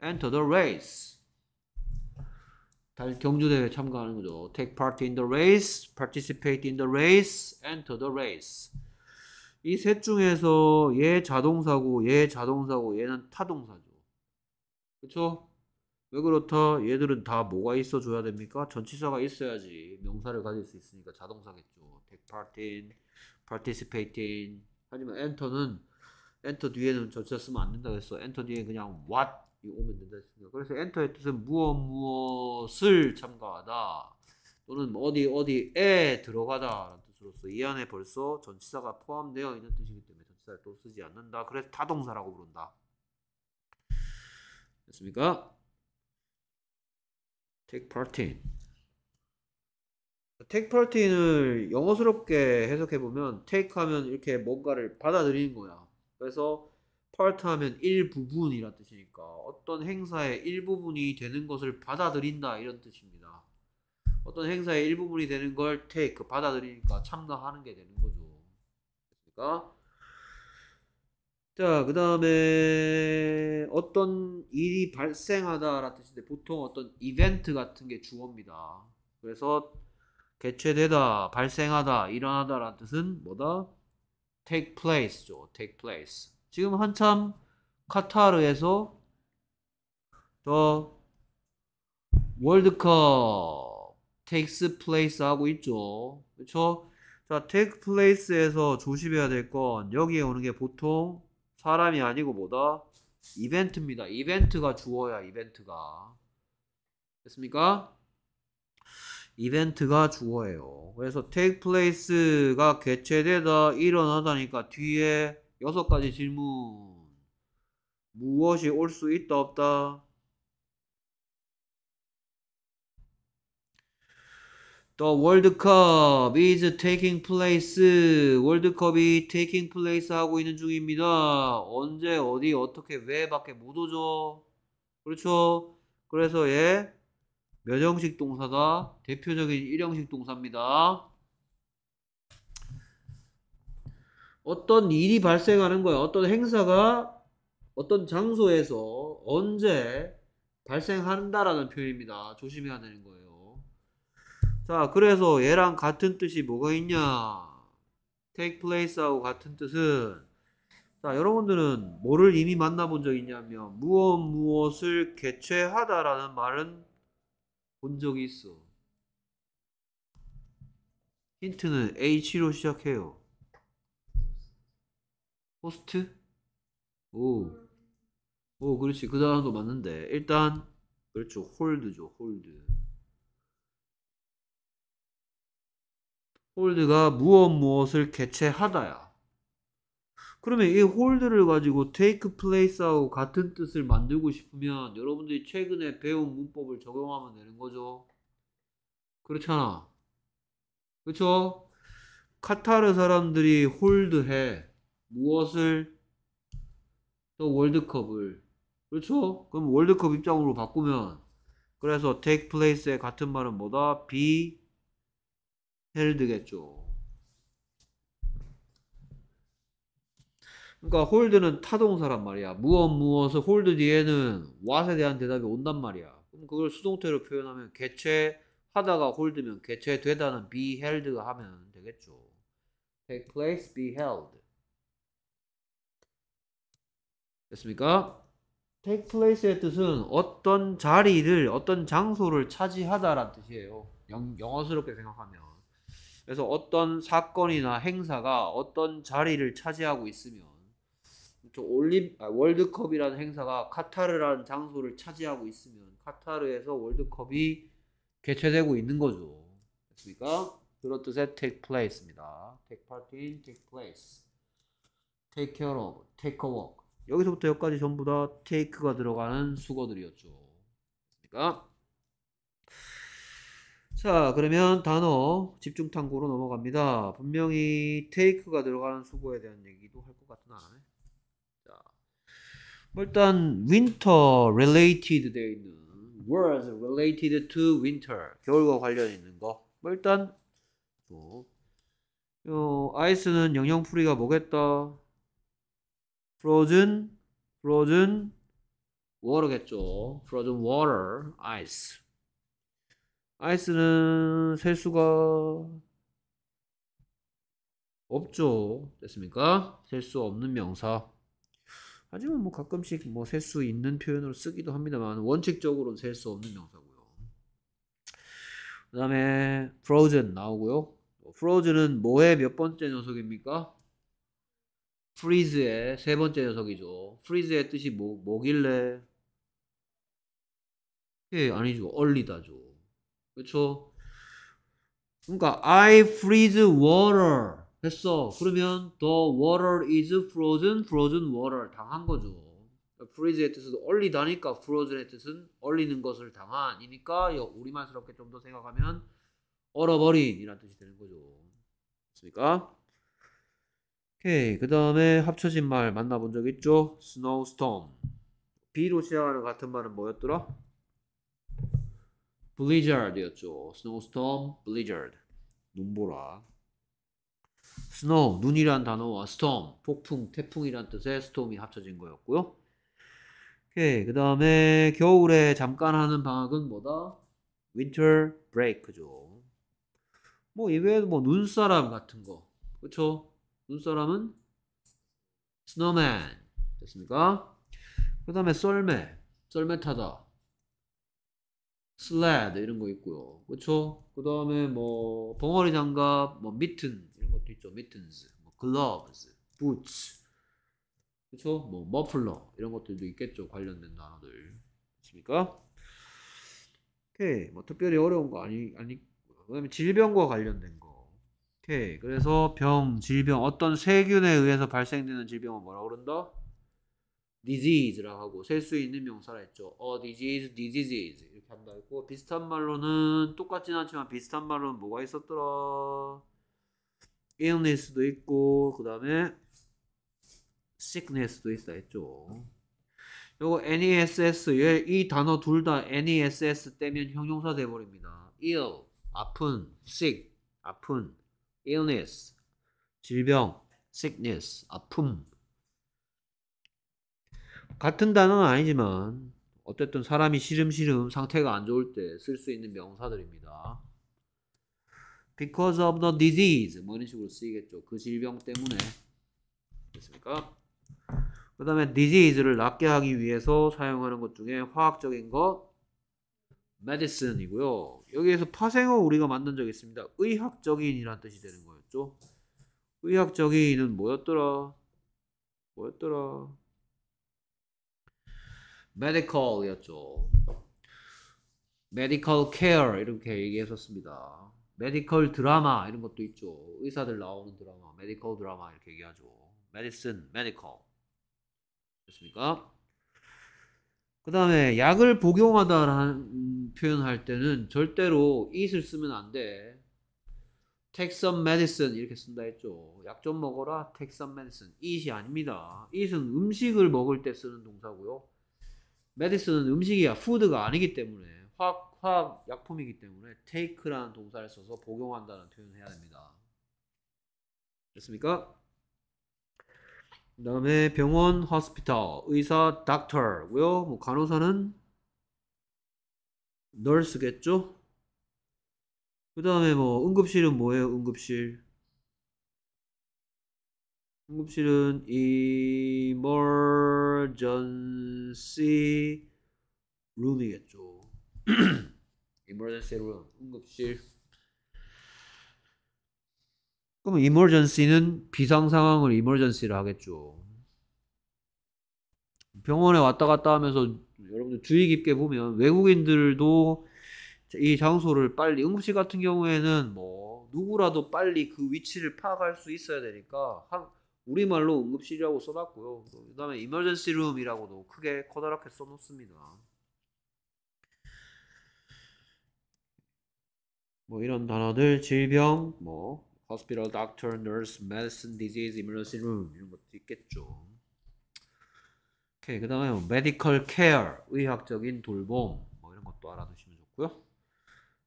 엔터 더 레이스. h e 달 경주대회 참가하는 거죠. Take part in the race, participate in the race, enter the race. 이 셋 중에서 얘 자동사고, 얘 자동사고, 얘는 타동사죠. 그렇죠? 왜 그렇다? 얘들은 다 뭐가 있어줘야 됩니까? 전치사가 있어야지 명사를 가질 수 있으니까 자동사겠죠. take part in, participate in. 하지만 enter는 enter 뒤에는 전치사 쓰면 안 된다 그랬어. enter 뒤에 그냥 what 이 오면 된다 했습니다. 그래서 enter의 뜻은 무엇 무엇을 참가하다 또는 어디 어디에 들어가다라는 뜻으로서 이 안에 벌써 전치사가 포함되어 있는 뜻이기 때문에 전치사를 또 쓰지 않는다. 그래서 타동사라고 부른다. 됐습니까? take part in. take part in을 영어스럽게 해석해 보면 take 하면 이렇게 뭔가를 받아들이는 거야. 그래서 part 하면 일부분이란 뜻이니까 어떤 행사의 일부분이 되는 것을 받아들인다 이런 뜻입니다. 어떤 행사의 일부분이 되는 걸 take 그 받아들이니까 참가하는 게 되는 거죠. 그러니까 자, 그 다음에 어떤 일이 발생하다라는 뜻인데 보통 어떤 이벤트 같은 게 주어입니다. 그래서 개최되다, 발생하다, 일어나다라는 뜻은 뭐다? take place죠. take place. 지금 한참 카타르에서 더 월드컵 takes place 하고 있죠. 그렇죠? 자, take place에서 조심해야 될 건 여기에 오는 게 보통 사람이 아니고 뭐다? 이벤트입니다. 이벤트가 주어야 이벤트가. 됐습니까? 이벤트가 주어예요. 그래서 take place가 개최되다 일어나다니까 뒤에 여섯 가지 질문 무엇이 올 수 있다 없다 The World Cup is taking place. 월드컵이 taking place 하고 있는 중입니다. 언제, 어디, 어떻게, 왜 밖에 못 오죠? 그렇죠? 그래서 얘 예, 몇형식 동사다? 대표적인 일형식 동사입니다. 어떤 일이 발생하는 거예요 어떤 행사가 어떤 장소에서 언제 발생한다라는 표현입니다. 조심해야 되는 거예요. 자, 그래서 얘랑 같은 뜻이 뭐가 있냐? take place하고 같은 뜻은 자, 여러분들은 뭐를 이미 만나본 적 있냐면 무엇 무엇을 개최하다라는 말은 본 적이 있어. 힌트는 H로 시작해요. 호스트? 오. 오, 그렇지. 그 단어도 맞는데. 일단, 그렇죠. 홀드죠, 홀드. 홀드가 무엇 무엇을 개최하다야. 그러면 이 홀드를 가지고 take place하고 같은 뜻을 만들고 싶으면 여러분들이 최근에 배운 문법을 적용하면 되는 거죠. 그렇잖아. 그렇죠? 카타르 사람들이 홀드해 무엇을 또 월드컵을 그렇죠? 그럼 월드컵 입장으로 바꾸면 그래서 take place의 같은 말은 뭐다? be 해를 드겠죠. 그러니까 홀드는 타동사란 말이야. 무엇 무엇의 홀드 뒤에는 what에 대한 대답이 온단 말이야. 그럼 그걸 수동태로 표현하면 개체하다가 홀드면 개체되다는 be held가 하면 되겠죠. take place be held. 됐습니까? take place의 뜻은 어떤 자리를 어떤 장소를 차지하다라는 뜻이에요. 영, 영어스럽게 생각하면. 그래서 어떤 사건이나 행사가 어떤 자리를 차지하고 있으면 올림 아, 월드컵이라는 행사가 카타르라는 장소를 차지하고 있으면 카타르에서 월드컵이 개최되고 있는 거죠. 됐습니까? 그런 뜻의 take place입니다. take part in, take place, take care of, take a walk. 여기서부터 여기까지 전부 다 take가 들어가는 수거들이었죠. 그러니까 자 그러면 단어 집중 탐구로 넘어갑니다. 분명히 take가 들어가는 수고에 대한 얘기도 할 것 같은 안에 자 뭐 일단 winter related 돼 있는 words related to winter 겨울과 관련 있는 거 뭐 일단 뭐 어, 아이스는 영영풀이가 뭐겠다 frozen frozen water겠죠 frozen water ice 아이스는 셀수가 없죠. 됐습니까? 셀 수 없는 명사. 하지만 뭐 가끔씩 뭐 셀 수 있는 표현으로 쓰기도 합니다만 원칙적으로는 셀 수 없는 명사고요. 그 다음에 frozen 나오고요. frozen은 뭐의 몇 번째 녀석입니까? freeze의 세 번째 녀석이죠. freeze의 뜻이 뭐, 뭐길래? 예, 아니죠. 얼리다죠. 그렇죠? 그러니까 I freeze water 했어. 그러면 the water is frozen, frozen water 당한 거죠. freeze의 뜻은 얼리다니까 frozen의 뜻은 얼리는 것을 당한이니까 우리말스럽게좀 더 생각하면 얼어버린이라는 뜻이 되는 거죠. 그러니까 오케이 그 다음에 합쳐진 말 만나본 적 있죠? snowstorm. 비로 시작하는 같은 말은 뭐였더라? blizzard였죠. snowstorm, blizzard. 눈보라. snow, 눈이란 단어와 storm, 폭풍, 태풍이란 뜻의 storm이 합쳐진 거였고요. 오케이, 그 다음에 겨울에 잠깐 하는 방학은 뭐다? winter break죠. 뭐 이외에도 뭐 눈사람 같은 거, 그렇죠? 눈사람은 snowman 됐습니까? 그 다음에 썰매, 썰매 타다. 슬레드 이런 거 있고요. 그쵸 그다음에 뭐 벙어리 장갑, 뭐 미튼 이런 것도 있죠. 미튼스, 뭐 글러브스, 부츠. 그쵸뭐 머플러 이런 것들도 있겠죠. 관련된 단어들. 있습니까? 오케이. 뭐 특별히 어려운 거 아니 아니 그다음에 질병과 관련된 거. 오케이. 그래서 병, 질병 어떤 세균에 의해서 발생되는 질병은 뭐라 고 그런다? disease라고 하고 셀 수 있는 명사라 했죠. 어 disease, diseases 이렇게 한다 했고 비슷한 말로는 똑같진 않지만 비슷한 말로는 뭐가 있었더라? illness도 있고 그 다음에 sickness도 있다 했죠. 요거 ness 이 단어 둘 다 ness 때면 형용사 돼버립니다. ill 아픈, sick 아픈, illness 질병, sickness 아픔 같은 단어는 아니지만 어쨌든 사람이 시름시름 상태가 안 좋을 때 쓸 수 있는 명사들입니다. Because of the disease 뭐 이런 식으로 쓰이겠죠. 그 질병 때문에 됐습니까? 그 다음에 disease를 낫게 하기 위해서 사용하는 것 중에 화학적인 것 medicine이고요. 여기에서 파생어 우리가 만든 적 있습니다. 의학적인이란 뜻이 되는 거였죠. 의학적인은 뭐였더라? 뭐였더라? medical이었죠. medical care 이렇게 얘기했었습니다. medical 드라마 이런 것도 있죠. 의사들 나오는 드라마, medical 드라마 이렇게 얘기하죠. medicine, medical. 됐습니까? 그 다음에 약을 복용하다라는 표현할 때는 절대로 it을 쓰면 안 돼. take some medicine 이렇게 쓴다 했죠. 약 좀 먹어라. take some medicine. it이 아닙니다. it은 음식을 먹을 때 쓰는 동사고요. 메디슨은 음식이야 푸드가 아니기 때문에 화학, 화학 약품이기 때문에 take라는 동사를 써서 복용한다는 표현을 해야 됩니다. 됐습니까? 그 다음에 병원 hospital 의사 doctor고요. 뭐 간호사는 nurse겠죠? 그 다음에 뭐 응급실은 뭐예요? 응급실 응급실은 emergency room이겠죠. emergency room, 응급실. 그럼 emergency는 비상 상황을 emergency를 하겠죠. 병원에 왔다 갔다 하면서 여러분들 주의 깊게 보면 외국인들도 이 장소를 빨리 응급실 같은 경우에는 뭐 누구라도 빨리 그 위치를 파악할 수 있어야 되니까 한 우리말로 응급실이라고 써놨고요. 그 다음에 이머전시 룸이라고도 크게 커다랗게 써놓습니다. 뭐 이런 단어들 질병, 뭐 hospital, doctor, nurse, medicine, disease, emergency room 이런 것도 있겠죠. 오케이 그 다음에 뭐 medical care 의학적인 돌봄 뭐 이런 것도 알아두시면 좋고요.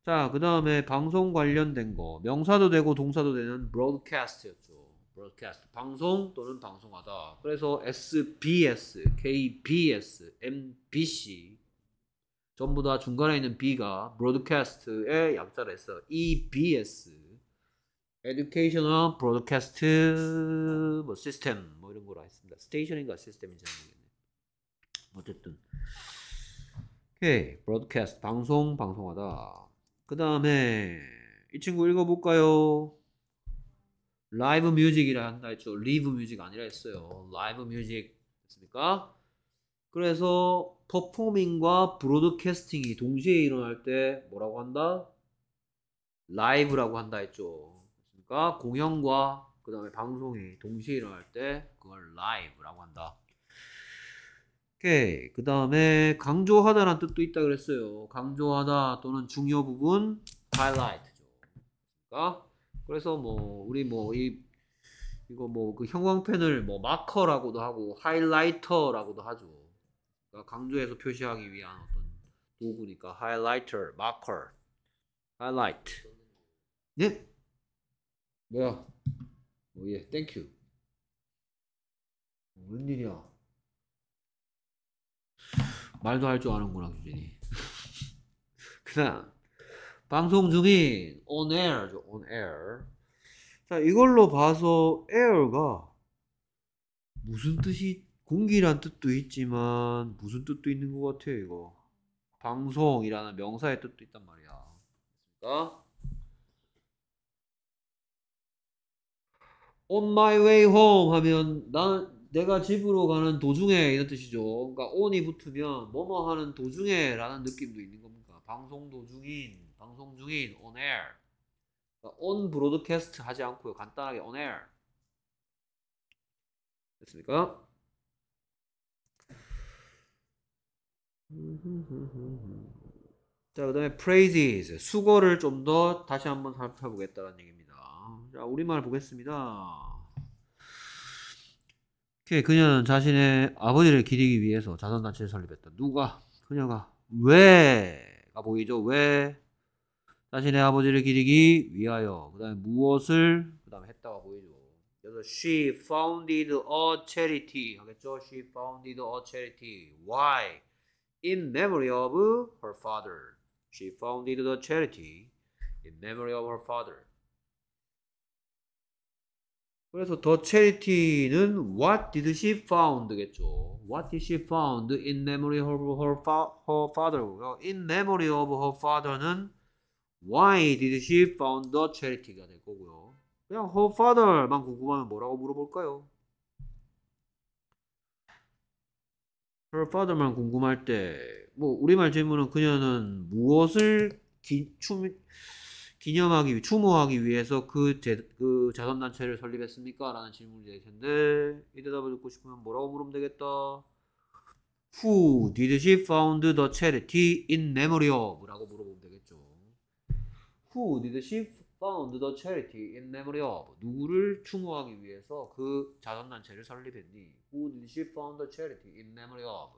자그 다음에 방송 관련된 거 명사도 되고 동사도 되는 broadcast였죠. broadcast 방송 또는 방송하다. 그래서 SBS, KBS, MBC 전부 다 중간에 있는 B가 broadcast의 약자를 했어. EBS educational broadcast 뭐 system 뭐 이런 거로 했습니다. 스테이션인가 시스템인지 모르겠네. 어쨌든 오케이 broadcast 방송 방송하다. 그 다음에 이 친구 읽어볼까요? 라이브 뮤직이라 한다 했죠. 리브 뮤직 아니라 했어요. 라이브 뮤직 됐습니까? 그래서 퍼포밍과 브로드캐스팅이 동시에 일어날 때 뭐라고 한다? 라이브라고 한다 했죠. 그러니까 공연과 그 다음에 방송이 동시에 일어날 때 그걸 라이브라고 한다. 오케이. 그 다음에 강조하다라는 뜻도 있다 그랬어요. 강조하다 또는 중요 부분 하이라이트죠. 그러니까 그래서 뭐 우리 뭐 이 이거 뭐 그 형광펜을 뭐 마커라고도 하고 하이라이터라고도 하죠. 그러니까 강조해서 표시하기 위한 어떤 도구니까 하이라이터, 마커, 하이라이트. 네? 어, 예? 뭐야? 오 예, 땡큐. 무슨 일이야? 말도 할 줄 아는구나 규진이. 그냥 방송 중인 on a i r on air. 자, 이걸로 봐서 air가 무슨 뜻이 공기란 뜻도 있지만 무슨 뜻도 있는 것 같아요, 이거. 방송이라는 명사의 뜻도 있단 말이야. 그러니까 on my way home 하면 난 내가 집으로 가는 도중에 이런 뜻이죠. 그러니까 on이 붙으면 뭐뭐 하는 도중에라는 느낌도 있는 겁니까 방송 도중인 방송 중인 on air. 그러니까 on broadcast 하지 않고요. 간단하게 on air. 됐습니까? 자, 그 다음에 praises. 수거를 좀 더 다시 한번 살펴보겠다는 얘기입니다. 자, 우리말 보겠습니다. 오케이, 그녀는 자신의 아버지를 기리기 위해서 자선단체를 설립했다. 누가? 그녀가. 왜? 가 보이죠? 왜? 자신의 아버지를 기리기 위하여 그 다음에 무엇을 그 다음에 했다가 보이죠 그래서 she founded a charity 하겠죠 she founded a charity why in memory of her father she founded the charity in memory of her father 그래서 더 체리티는 what did she found겠죠. What did she found in memory of her, her, her father? in memory of her father는 Why did she found a charity가 될 거고요. 그냥 her father만 궁금하면 뭐라고 물어볼까요? her father만 궁금할 때, 뭐, 우리말 질문은 그녀는 무엇을 기, 추, 기념하기, 위해, 추모하기 위해서 그, 제, 그 자선단체를 설립했습니까? 라는 질문이 될 텐데, 이 대답을 듣고 싶으면 뭐라고 물으면 되겠다. Who did she found the charity in memory of? 라고 물어보면 Who did she found the charity in memory of? 누구를 추모하기 위해서 그 자선단체를 설립했니? Who did she found the charity in memory of?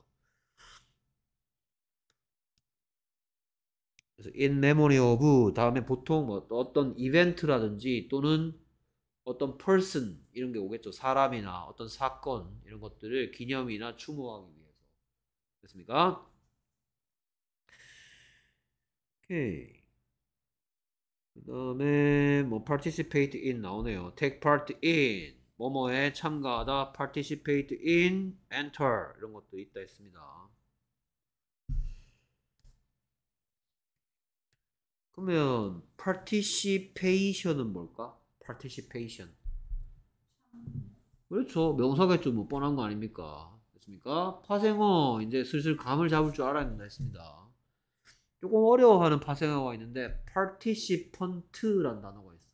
그래서 in memory of 다음에 보통 뭐 어떤 이벤트라든지 또는 어떤 person 이런 게 오겠죠. 사람이나 어떤 사건 이런 것들을 기념이나 추모하기 위해서. 됐습니까? 오케이. 그 다음에 뭐 participate in 나오네요. take part in 뭐뭐에 참가하다 participate in enter 이런 것도 있다 했습니다. 그러면 participation은 뭘까? participation 그렇죠. 명사겠죠. 뭐 뻔한 거 아닙니까? 됐습니까? 파생어 이제 슬슬 감을 잡을 줄 알아야 된다 했습니다. 조금 어려워하는 파생어가 있는데 participant라는 단어가 있어.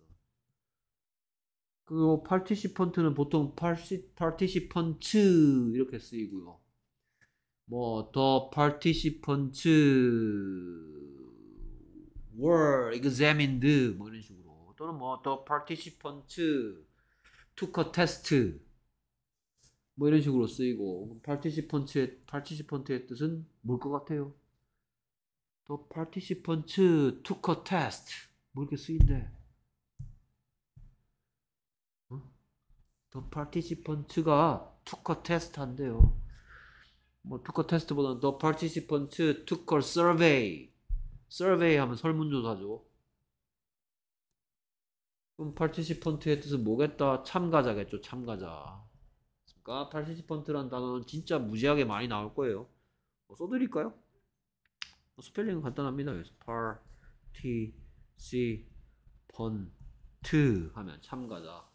그 participant는 보통 participant 이렇게 쓰이고요. 뭐 the participant were examined 뭐 이런 식으로 또는 뭐 the participant took a test 뭐 이런 식으로 쓰이고 participant의 participant의 뜻은 뭘 것 같아요? The participant took a test. 뭐 이렇게 쓰인데? 어? The participant가 took a test 한대요. 뭐 took a test보다는 the participant took a survey. survey 하면 설문조사죠. 그럼 participant의 뜻은 뭐겠다? 참가자겠죠, 참가자. 그러니까 participant란 단어는 진짜 무지하게 많이 나올 거예요. 뭐 써드릴까요? 스펠링은 간단합니다. 그래서 p a r t c p a n t 하면 참가자.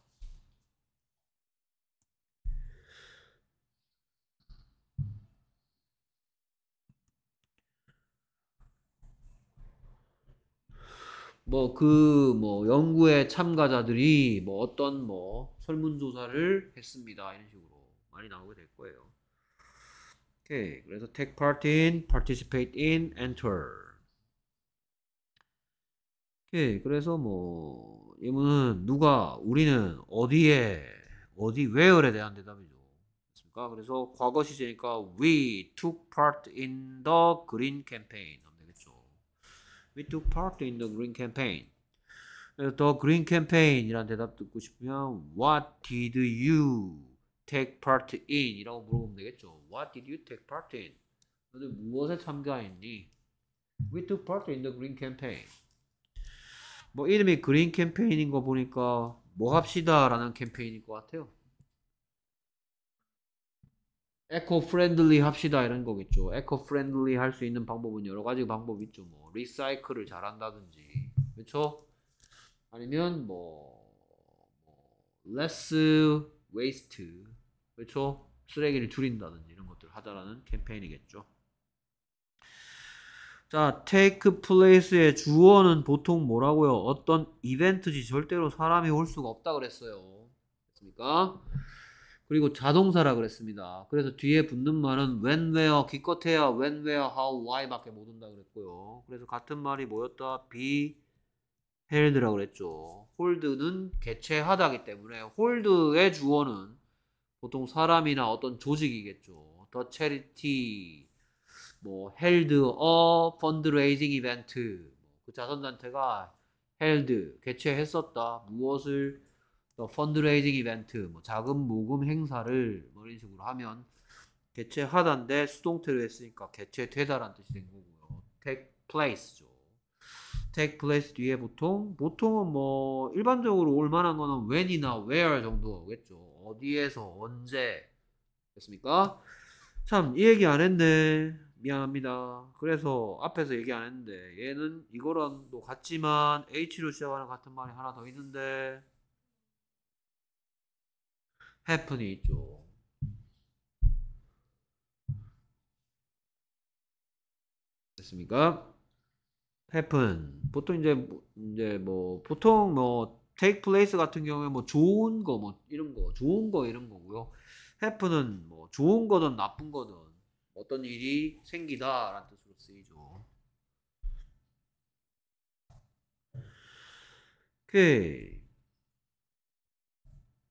뭐 그뭐 뭐 연구의 참가자들이 뭐 어떤 뭐 설문조사를 했습니다 이런 식으로 많이 나오게 될 거예요. 오케이. 그래서 take part in, participate in, enter. 오케이. 그래서 뭐 이문은 누가, 우리는 어디에, 어디 where에 대한 대답이죠. 맞습니까? 그래서 과거 시제니까 we took part in the green campaign 하면 되겠죠. We took part in the green campaign. 그래서 the green c a m p a i g n 이라 대답 듣고 싶으면 what did you take part in? 이라고 물어보면 되겠죠. What did you take part in? 너는 무엇에 참가했니? We took part in the green campaign. 뭐 이름이 그린 캠페인인 거 보니까 뭐 합시다 라는 캠페인인것 같아요. 에코 프렌들리 합시다 이런 거겠죠. 에코 프렌들리 할 수 있는 방법은 여러 가지 방법 있죠. 뭐 리사이클을 잘한다든지. 그렇죠? 아니면 뭐, 뭐 less waste. 그렇죠? 쓰레기를 줄인다든지 이런 것들을 하자라는 캠페인이겠죠. 자, take place의 주어는 보통 뭐라고요? 어떤 이벤트지 절대로 사람이 올 수가 없다 그랬어요. 됐습니까? 그리고 자동사라 그랬습니다. 그래서 뒤에 붙는 말은 when, where, 기껏해야 when, where, how, why 밖에 못 온다 그랬고요. 그래서 같은 말이 뭐였다? be h e l d 라 그랬죠. hold는 개체하다기 때문에 hold의 주어는 보통 사람이나 어떤 조직이겠죠. 더 체리티, 뭐 헬드 어 펀드레이징 이벤트 그 자선단체가 헬드 개최했었다 무엇을 더 펀드레이징 이벤트 뭐 자금 모금 행사를 뭐 이런 식으로 하면 개최하다인데 수동태로 했으니까 개최되다라는 뜻이 된 거고요. take place죠. take place 뒤에 보통 보통은 뭐 일반적으로 올 만한 거는 when이나 where 정도겠죠. 어디에서 언제 됐습니까? 참 이 얘기 안 했네. 미안합니다. 그래서 앞에서 얘기 안 했는데 얘는 이거랑도 같지만 H로 시작하는 같은 말이 하나 더 있는데 happen이 있죠. 됐습니까? happen 보통 이제 뭐, 이제 뭐 보통 뭐 take place 같은 경우에 뭐 좋은 거 뭐 이런 거 좋은 거 이런 거고요. happen은 뭐 좋은 거든 나쁜 거든 어떤 일이 생기다라는 뜻으로 쓰이죠. 오케이.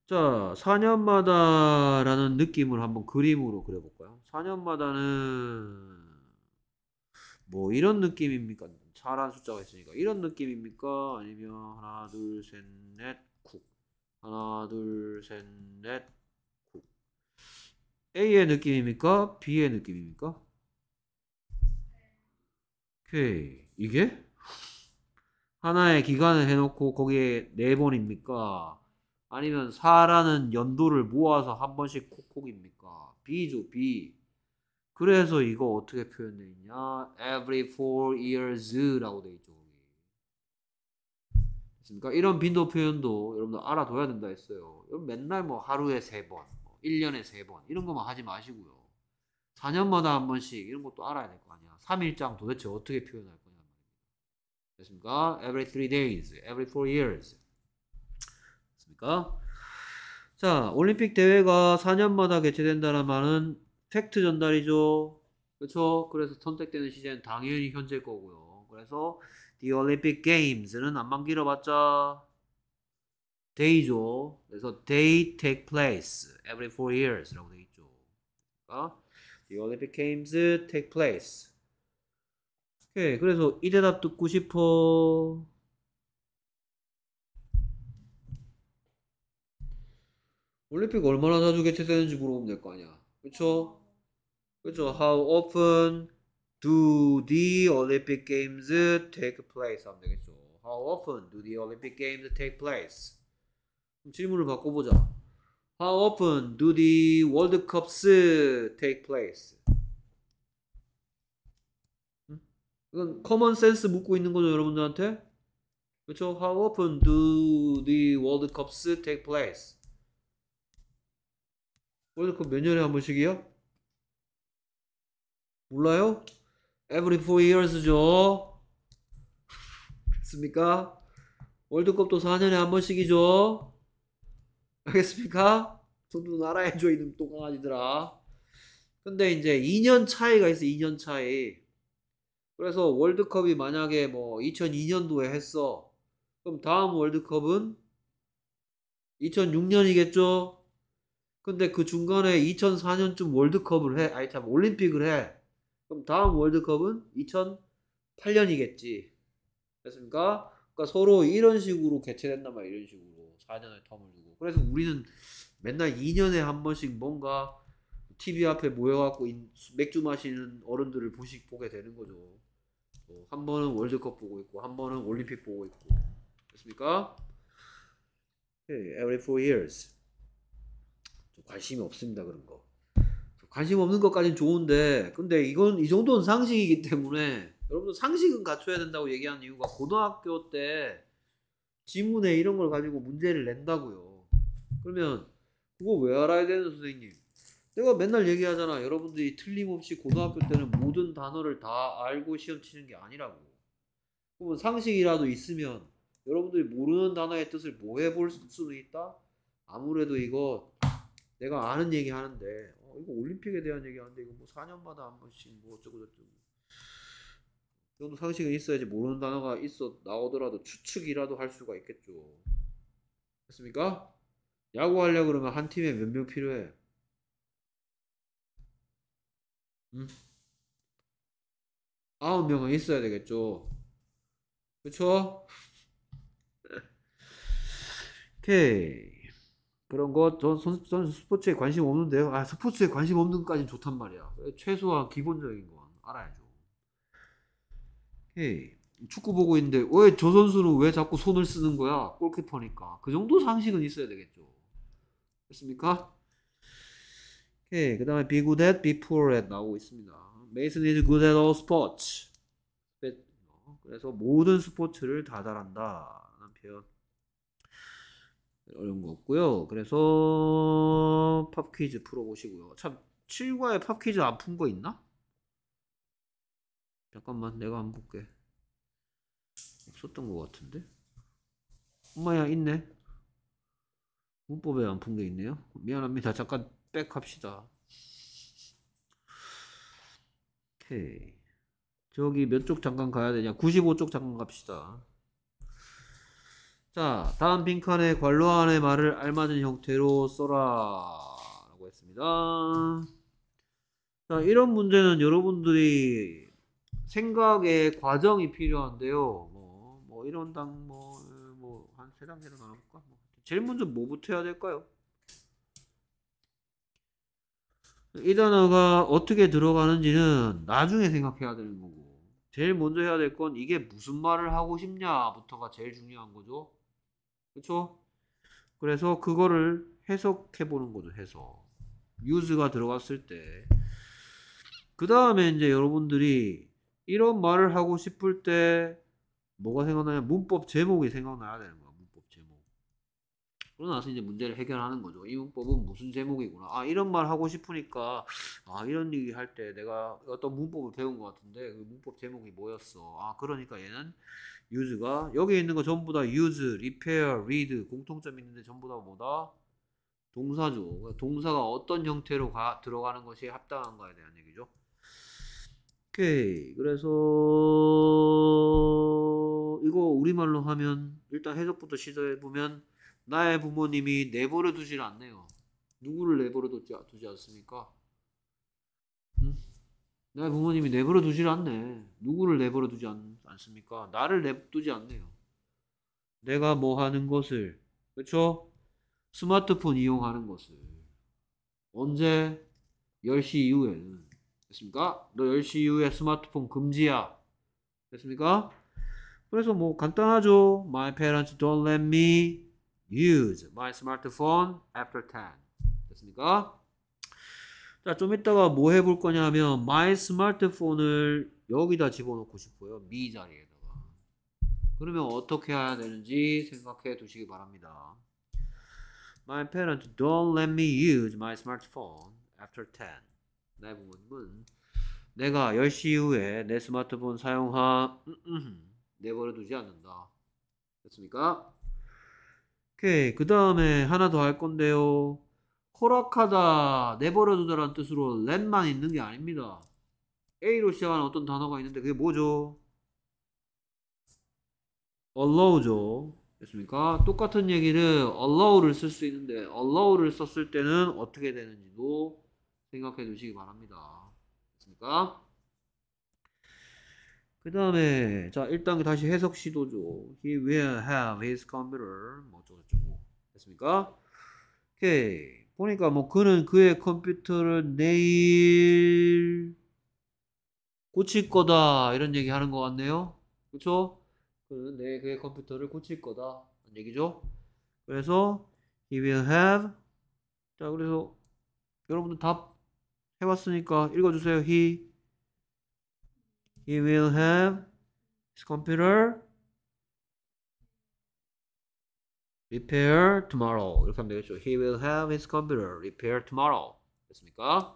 자, 4년마다라는 느낌을 한번 그림으로 그려볼까요? 4년마다는 뭐 이런 느낌입니까? 잘한 숫자가 있으니까 이런 느낌입니까? 아니면 하나 둘 셋 넷 쿡 하나 둘 셋 넷 쿡 A의 느낌입니까? B의 느낌입니까? 오케이 이게 하나의 기간을 해놓고 거기에 네 번입니까? 아니면 4라는 연도를 모아서 한 번씩 콕콕입니까? B죠 B 그래서 이거 어떻게 표현되어 있냐? Every four years라고 돼 있죠. 그러니까 이런 빈도 표현도 여러분들 알아둬야 된다 했어요. 맨날 뭐 하루에 세 번, 뭐 1년에 세 번 이런 것만 하지 마시고요. 4년마다 한 번씩 이런 것도 알아야 될 거 아니야. 3일장 도대체 어떻게 표현할 거냐 말입니다. 됐습니까? Every three days, every four years. 됐습니까? 자, 올림픽 대회가 4년마다 개최된다는 말은 팩트 전달이죠. 그렇죠? 그래서 선택되는 시제는 당연히 현재 거고요. 그래서 The Olympic Games는 안만 길어봤자 day죠. 그래서 d a y take place every four years라고 돼 있죠. 그러니까 The Olympic Games take place. 오케이, 그래서 이 대답 듣고 싶어. 올림픽 얼마나 자주 개최되는지 물어보면 될 거 아니야. 그쵸? 그쵸? How often do the Olympic Games take place? 하면 되겠죠. How often do the Olympic Games take place? 질문을 바꿔보자. How often do the World Cups take place? 이건 common sense 묻고 있는 거죠, 여러분들한테? 그쵸 How often do the World Cups take place? 월드컵 몇 년에 한 번씩이요? 몰라요? Every four years죠. 그렇습니까? 월드컵도 4년에 한 번씩이죠. 알겠습니까? 저도 알아야죠, 이놈 똥강아지들아. 근데 이제 2년 차이가 있어, 2년 차이. 그래서 월드컵이 만약에 뭐 2002년도에 했어. 그럼 다음 월드컵은 2006년이겠죠? 근데 그 중간에 2004년쯤 월드컵을 해, 아니 참 올림픽을 해. 그럼 다음 월드컵은 2008년이겠지. 됐습니까? 그러니까 서로 이런 식으로 개최된단 말이야. 이런 식으로 4년을 텀을 두고. 그래서 우리는 맨날 2년에 한 번씩 뭔가 TV 앞에 모여갖고 맥주 마시는 어른들을 보식 보게 되는 거죠. 어, 한 번은 월드컵 보고 있고 한 번은 올림픽 보고 있고. 됐습니까? Okay, every four years. 관심이 없습니다 그런 거. 관심 없는 것까지는 좋은데 근데 이건 이 정도는 상식이기 때문에 여러분들 상식은 갖춰야 된다고 얘기하는 이유가 고등학교 때 지문에 이런 걸 가지고 문제를 낸다고요. 그러면 그거 왜 알아야 되는 선생님? 내가 맨날 얘기하잖아. 여러분들이 틀림없이 고등학교 때는 모든 단어를 다 알고 시험 치는 게 아니라고. 그러면 상식이라도 있으면 여러분들이 모르는 단어의 뜻을 뭐 해볼 수는 있다? 아무래도 이거 내가 아는 얘기 하는데 어, 이거 올림픽에 대한 얘기 하는데 이거 뭐 4년마다 한 번씩 뭐 어쩌고 저쩌고 정도 상식은 있어야지 모르는 단어가 있어 나오더라도 추측이라도 할 수가 있겠죠. 됐습니까? 야구 하려고 그러면 한 팀에 몇 명 필요해? 음? 아홉 명은 있어야 되겠죠. 그렇죠 오케이. 그런 거, 저 선, 전 스포츠에 관심 없는데요. 아, 스포츠에 관심 없는 것까지는 좋단 말이야. 최소한 기본적인 건 알아야죠. 예. 축구 보고 있는데, 왜 저 선수는 왜 자꾸 손을 쓰는 거야? 골키퍼니까. 그 정도 상식은 있어야 되겠죠. 됐습니까? 그 다음에 be good at, be poor at 나오고 있습니다. Mason is good at all sports. 그래서 모든 스포츠를 다 잘한다. 라는 표현. 어려운 거 없고요. 그래서 팝 퀴즈 풀어보시고요. 참 7과에 팝 퀴즈 안 푼 거 있나? 잠깐만 내가 안 볼게. 없었던 거 같은데? 엄마야 있네. 문법에 안 푼 게 있네요. 미안합니다. 잠깐 백합시다. 오케이. 저기 몇 쪽 잠깐 가야 되냐? 95쪽 잠깐 갑시다. 자, 다음 빈칸에 관로 안의 말을 알맞은 형태로 써라. 라고 했습니다. 자, 이런 문제는 여러분들이 생각의 과정이 필요한데요. 뭐, 뭐, 이런 당, 뭐, 뭐 한 세 단계로 나눠볼까? 뭐. 제일 먼저 뭐부터 해야 될까요? 이 단어가 어떻게 들어가는지는 나중에 생각해야 되는 거고, 제일 먼저 해야 될 건 이게 무슨 말을 하고 싶냐부터가 제일 중요한 거죠. 그렇죠? 그래서 그거를 해석해 보는 거죠. 해석. 유즈가 들어갔을 때. 그 다음에 이제 여러분들이 이런 말을 하고 싶을 때 뭐가 생각나냐? 문법 제목이 생각나야 되는 거야. 문법 제목. 그러고 나서 이제 문제를 해결하는 거죠. 이 문법은 무슨 제목이구나. 아, 이런 말 하고 싶으니까, 아, 이런 얘기 할 때 내가 어떤 문법을 배운 것 같은데, 그 문법 제목이 뭐였어. 아, 그러니까 얘는 use가 여기 있는 거 전부 다 use, repair, read 공통점 이 있는데 전부 다 뭐다? 동사죠. 그러니까 동사가 어떤 형태로 가, 들어가는 것이 합당한가에 대한 얘기죠. 오케이. 그래서 이거 우리말로 하면 일단 해석부터 시도해 보면 나의 부모님이 내버려 두질 않네요. 누구를 내버려 두지, 두지 않습니까? 나의 부모님이 내버려 두질 않네. 누구를 내버려 두지 않, 않습니까? 나를 내버두지 않네요. 내가 뭐 하는 것을, 그렇죠? 스마트폰 이용하는 것을 언제 10시 이후에는 됐습니까? 너 10시 이후에 스마트폰 금지야. 됐습니까? 그래서 뭐 간단하죠. My parents don't let me use my smartphone after 10. 됐습니까? 자, 좀 이따가 뭐 해볼 거냐 하면 마이 스마트폰을 여기다 집어넣고 싶어요. 미 자리에다가. 그러면 어떻게 해야 되는지 생각해 두시기 바랍니다. My parents don't let me use my smartphone after 10. 나의 부모님은 내가 10시 이후에 내 스마트폰 사용하 내버려 두지 않는다. 됐습니까? 오케이. 그 다음에 하나 더 할 건데요. 허락하다, 내버려두다라는 뜻으로 let만 있는 게 아닙니다. A로 시작하는 어떤 단어가 있는데 그게 뭐죠? allow죠. 됐습니까? 똑같은 얘기를 allow를 쓸 수 있는데 allow를 썼을 때는 어떻게 되는지도 생각해 두시기 바랍니다. 됐습니까? 그 다음에 자 1단계 다시 해석 시도죠. He will have his computer 뭐 어쩌고저쩌고 됐습니까? 오케이 보니까 뭐 그는 그의 컴퓨터를 내일 고칠 거다 이런 얘기 하는 것 같네요. 그쵸 그는 내일 그의 컴퓨터를 고칠 거다 이런 얘기죠. 그래서 he will have 자 그래서 여러분들 답 해봤으니까 읽어주세요. he he will have his computer repair tomorrow 이렇게 하면 되겠죠. He will have his computer repaired tomorrow. 됐습니까?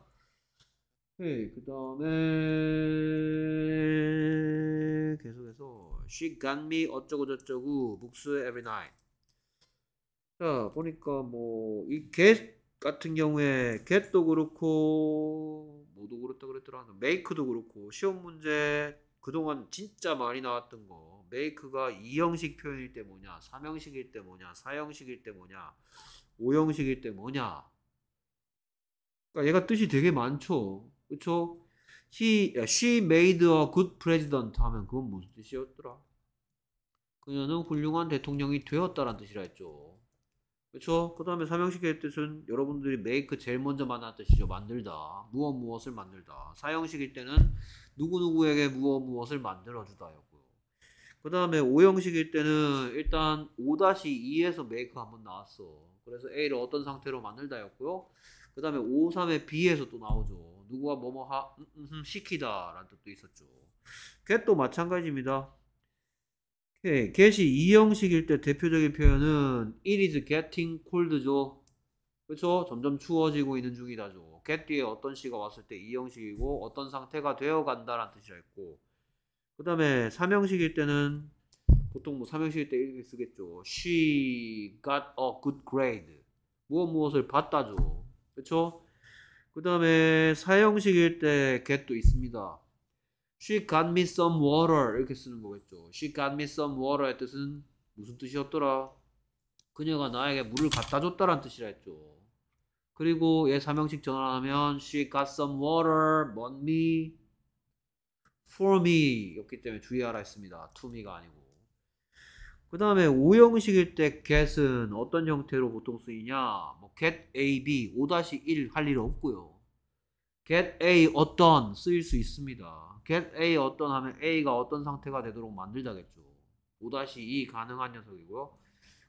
오케이 그 다음에 계속해서 she got me 어쩌고 저쩌고 books every night. 자 보니까 뭐이 get 같은 경우에 get도 그렇고 뭐도 그렇다 그랬더라. make도 그렇고 시험 문제 그동안 진짜 많이 나왔던 거 make가 2형식 표현일 때 뭐냐 3형식일 때 뭐냐 4형식일 때 뭐냐 5형식일 때 뭐냐 그러니까 얘가 뜻이 되게 많죠 그쵸 He, she made a good president 하면 그건 무슨 뜻이었더라 그녀는 훌륭한 대통령이 되었다라는 뜻이라 했죠 그렇죠? 그 다음에 삼형식의 뜻은 여러분들이 make 그 제일 먼저 만난 뜻이죠. 만들다. 무엇 무엇을 만들다. 사형식일 때는 누구누구에게 무엇 무엇을 만들어주다였고요. 그 다음에 오형식일 때는 일단 5-2에서 make 그 한번 나왔어. 그래서 A를 어떤 상태로 만들다였고요. 그 다음에 5, 3의 B에서 또 나오죠. 누구와 뭐뭐 하, 음, 음, 음 시키다 라는 뜻도 있었죠. 걔 또 마찬가지입니다. 오케이. 예, get이 이 형식일 때 대표적인 표현은 it is getting cold죠. 그렇죠? 점점 추워지고 있는 중이다죠. get 뒤에 어떤 시가 왔을 때이 형식이고 어떤 상태가 되어 간다라는 뜻이라 했고 그 다음에 3형식일 때는 보통 뭐 3형식일 때 이렇게 쓰겠죠. she got a good grade. 무엇 무엇을 봤다죠. 그렇죠? 그 다음에 4형식일 때 get도 있습니다. She got me some water 이렇게 쓰는 거겠죠. She got me some water의 뜻은 무슨 뜻이었더라? 그녀가 나에게 물을 갖다 줬다란 뜻이라 했죠. 그리고 얘 삼형식 전환하면 she got some water, 먼 me, for me 였기 때문에 주의하라 했습니다. to me가 아니고 그 다음에 5형식일 때 get은 어떤 형태로 보통 쓰이냐 뭐 get A, B, 5-1 할 일 없고요 get A 어떤 쓰일 수 있습니다. get A 어떤 하면 A가 어떤 상태가 되도록 만들자겠죠. 5-2 가능한 녀석이고요.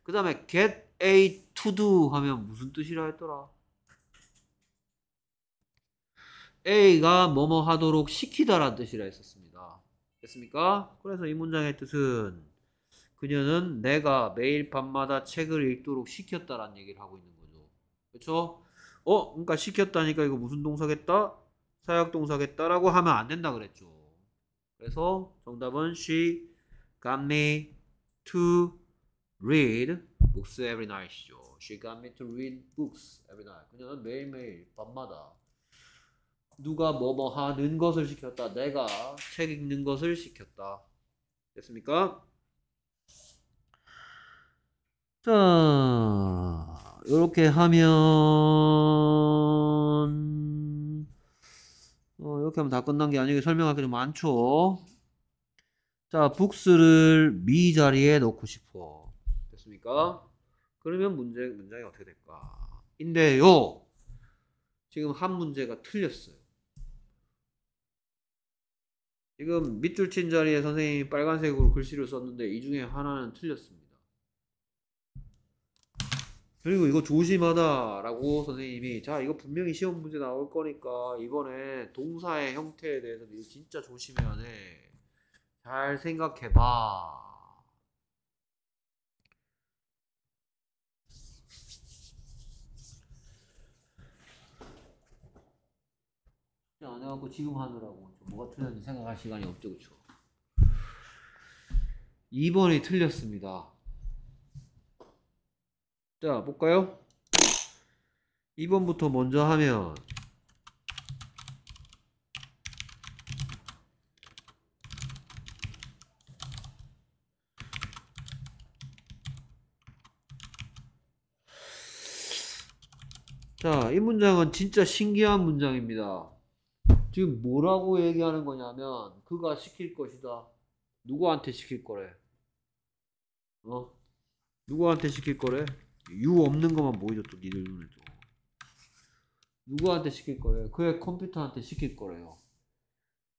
그 다음에 get A to do 하면 무슨 뜻이라 했더라? A가 뭐뭐 하도록 시키다라 뜻이라 했었습니다. 됐습니까? 그래서 이 문장의 뜻은 그녀는 내가 매일 밤마다 책을 읽도록 시켰다라는 얘기를 하고 있는 거죠. 그렇죠? 어? 그러니까 시켰다니까 이거 무슨 동사겠다? 사역동사겠다라고 하면 안 된다 그랬죠. 그래서 정답은 she got me to read books every night이죠. She got me to read books every night. 그녀는 매일매일 밤마다 누가 뭐뭐 하는 것을 시켰다. 내가 책 읽는 것을 시켰다. 됐습니까? 자, 이렇게 하면 이렇게 하면 다 끝난 게 아니고 설명할 게좀 많죠. 자, 북스를 미 자리에 넣고 싶어. 됐습니까? 그러면 문제, 문장이 어떻게 될까? 인데요. 지금 한 문제가 틀렸어요. 지금 밑줄 친 자리에 선생님이 빨간색으로 글씨를 썼는데 이 중에 하나는 틀렸습니다. 그리고 이거 조심하다라고 선생님이 자 이거 분명히 시험 문제 나올 거니까 이번에 동사의 형태에 대해서 이거 진짜 조심해야 돼. 잘 생각해봐. 네, 안 해갖고 지금 하느라고 뭐가 틀렸는지 생각할 시간이 없죠 그쵸 2번이 틀렸습니다 자 볼까요? 2번부터 먼저 하면 자, 이 문장은 진짜 신기한 문장입니다. 지금 뭐라고 얘기하는 거냐면, 그가 시킬 것이다. 누구한테 시킬 거래? 어? 누구한테 시킬 거래? 유 없는 것만 보이죠또 니들 눈에도 누구한테 시킬 거예요? 그의 컴퓨터한테 시킬 거래요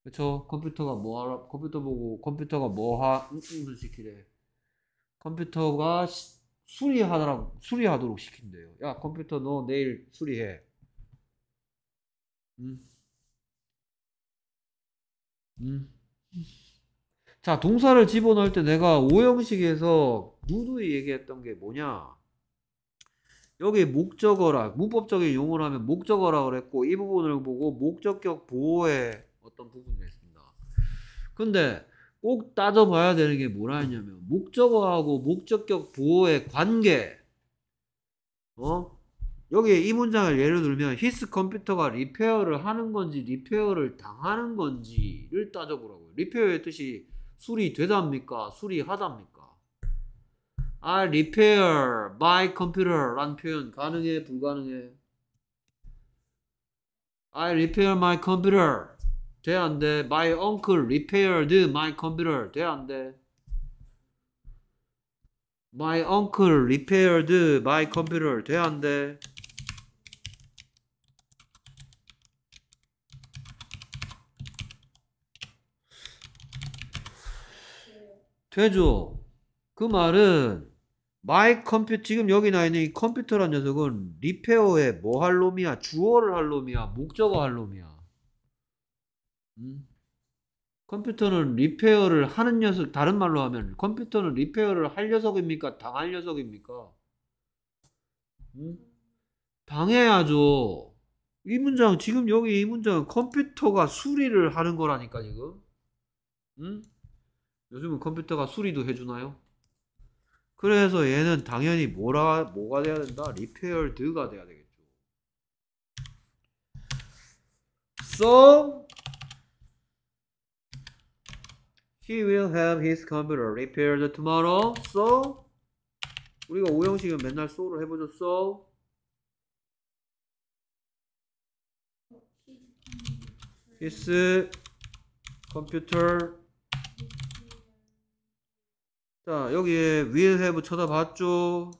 그쵸? 컴퓨터가 뭐하라 컴퓨터 보고 컴퓨터가 뭐하 무슨 시키래 컴퓨터가 시, 수리하더라 수리하도록 시킨대요 야 컴퓨터 너 내일 수리해 음. 음. 자 동사를 집어넣을 때 내가 오형식에서 누누이 얘기했던 게 뭐냐 여기 목적어라 문법적인 용어로 하면 목적어라 그랬고 이 부분을 보고 목적격 보호의 어떤 부분이 있습니다. 근데 꼭 따져봐야 되는 게 뭐라 했냐면 목적어하고 목적격 보호의 관계 어 여기 이 문장을 예를 들면 히스 컴퓨터가 리페어를 하는 건지 리페어를 당하는 건지를 따져보라고요. 리페어의 뜻이 수리되답니까? 수리하답니까? I r e p a i r m y computer라는 표현 가능해 불가능해 I repair my computer 돼 안돼 my uncle repaired my computer 돼 안돼 my uncle repaired my computer 돼 안돼 되죠 그 말은 마이 컴퓨 지금 여기 나 있는 이 컴퓨터란 녀석은 리페어에 뭐 할 놈이야? 주어를 할 놈이야? 목적어 할 놈이야? 음? 컴퓨터는 리페어를 하는 녀석 다른 말로 하면 컴퓨터는 리페어를 할 녀석입니까? 당할 녀석입니까? 응? 당해야죠. 이 문장 지금 여기 이 문장은 컴퓨터가 수리를 하는 거라니까 지금. 응? 요즘은 컴퓨터가 수리도 해주나요? 그래서 얘는 당연히 뭐라 뭐가 돼야 된다? repaired가 돼야 되겠죠. So he will have his computer repaired tomorrow. So 우리가 오형식은 맨날 so를 해보죠. So his computer 자, 여기에 위 i l l 쳐다봤죠?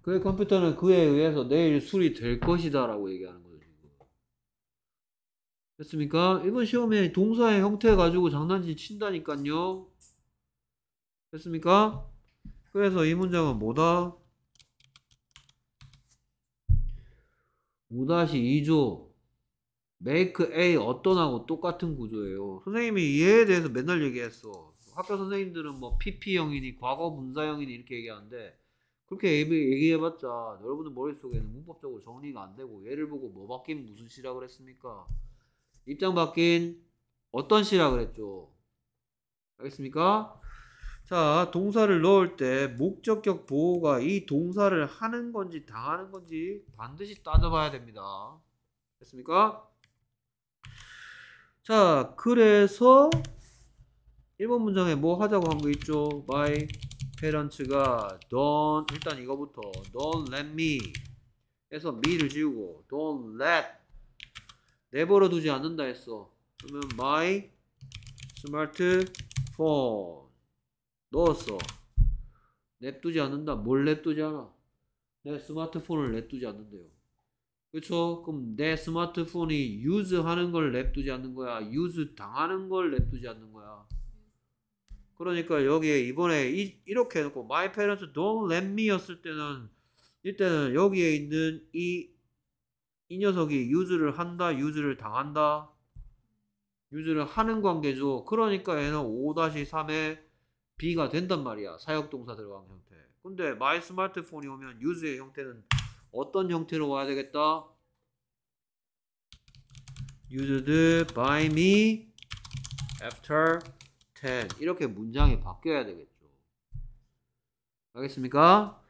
그의 컴퓨터는 그에 의해서 내일 술이 될 것이다 라고 얘기하는 거죠 지금 됐습니까? 이번 시험에 동사의 형태 가지고 장난질 친다니까요 됐습니까? 그래서 이 문장은 뭐다? 5-2조 make A 어떤하고 똑같은 구조예요. 선생님이 얘에 대해서 맨날 얘기했어. 학교 선생님들은 뭐 PP형이니 과거 분사형이니 이렇게 얘기하는데 그렇게 얘기해봤자 여러분들 머릿속에는 문법적으로 정리가 안 되고 얘를 보고 뭐 바뀐 무슨 시라 그랬습니까? 입장 바뀐 어떤 시라 그랬죠? 알겠습니까? 자, 동사를 넣을 때 목적격 보호가 이 동사를 하는 건지 당하는 건지 반드시 따져봐야 됩니다. 됐습니까? 자, 그래서 1번 문장에 뭐 하자고 한 거 있죠? My parents가 don't 일단 이거부터 don't let me 해서 me를 지우고 don't let 내버려 두지 않는다 했어. 그러면 my smartphone 넣었어. 냅두지 않는다. 뭘 냅두지 않아? 내 스마트폰을 냅두지 않는데요. 그쵸 그럼 내 스마트폰이 유즈하는 걸 냅두지 않는 거야. 유즈 당하는 걸 냅두지 않는 거야. 그러니까 여기에 이번에 이, 렇게 해놓고 my parents don't let me 였을 때는 이때는 여기에 있는 이, 이 녀석이 유즈를 한다, 유즈를 당한다. 유즈를 하는 관계죠. 그러니까 얘는 5-3에 비가 된단 말이야. 사역동사 들어간 형태. 근데 마이 스마트폰이 오면 유즈의 형태는 어떤 형태로 와야 되겠다? used by me after 10 이렇게 문장이 바뀌어야 되겠죠. 알겠습니까?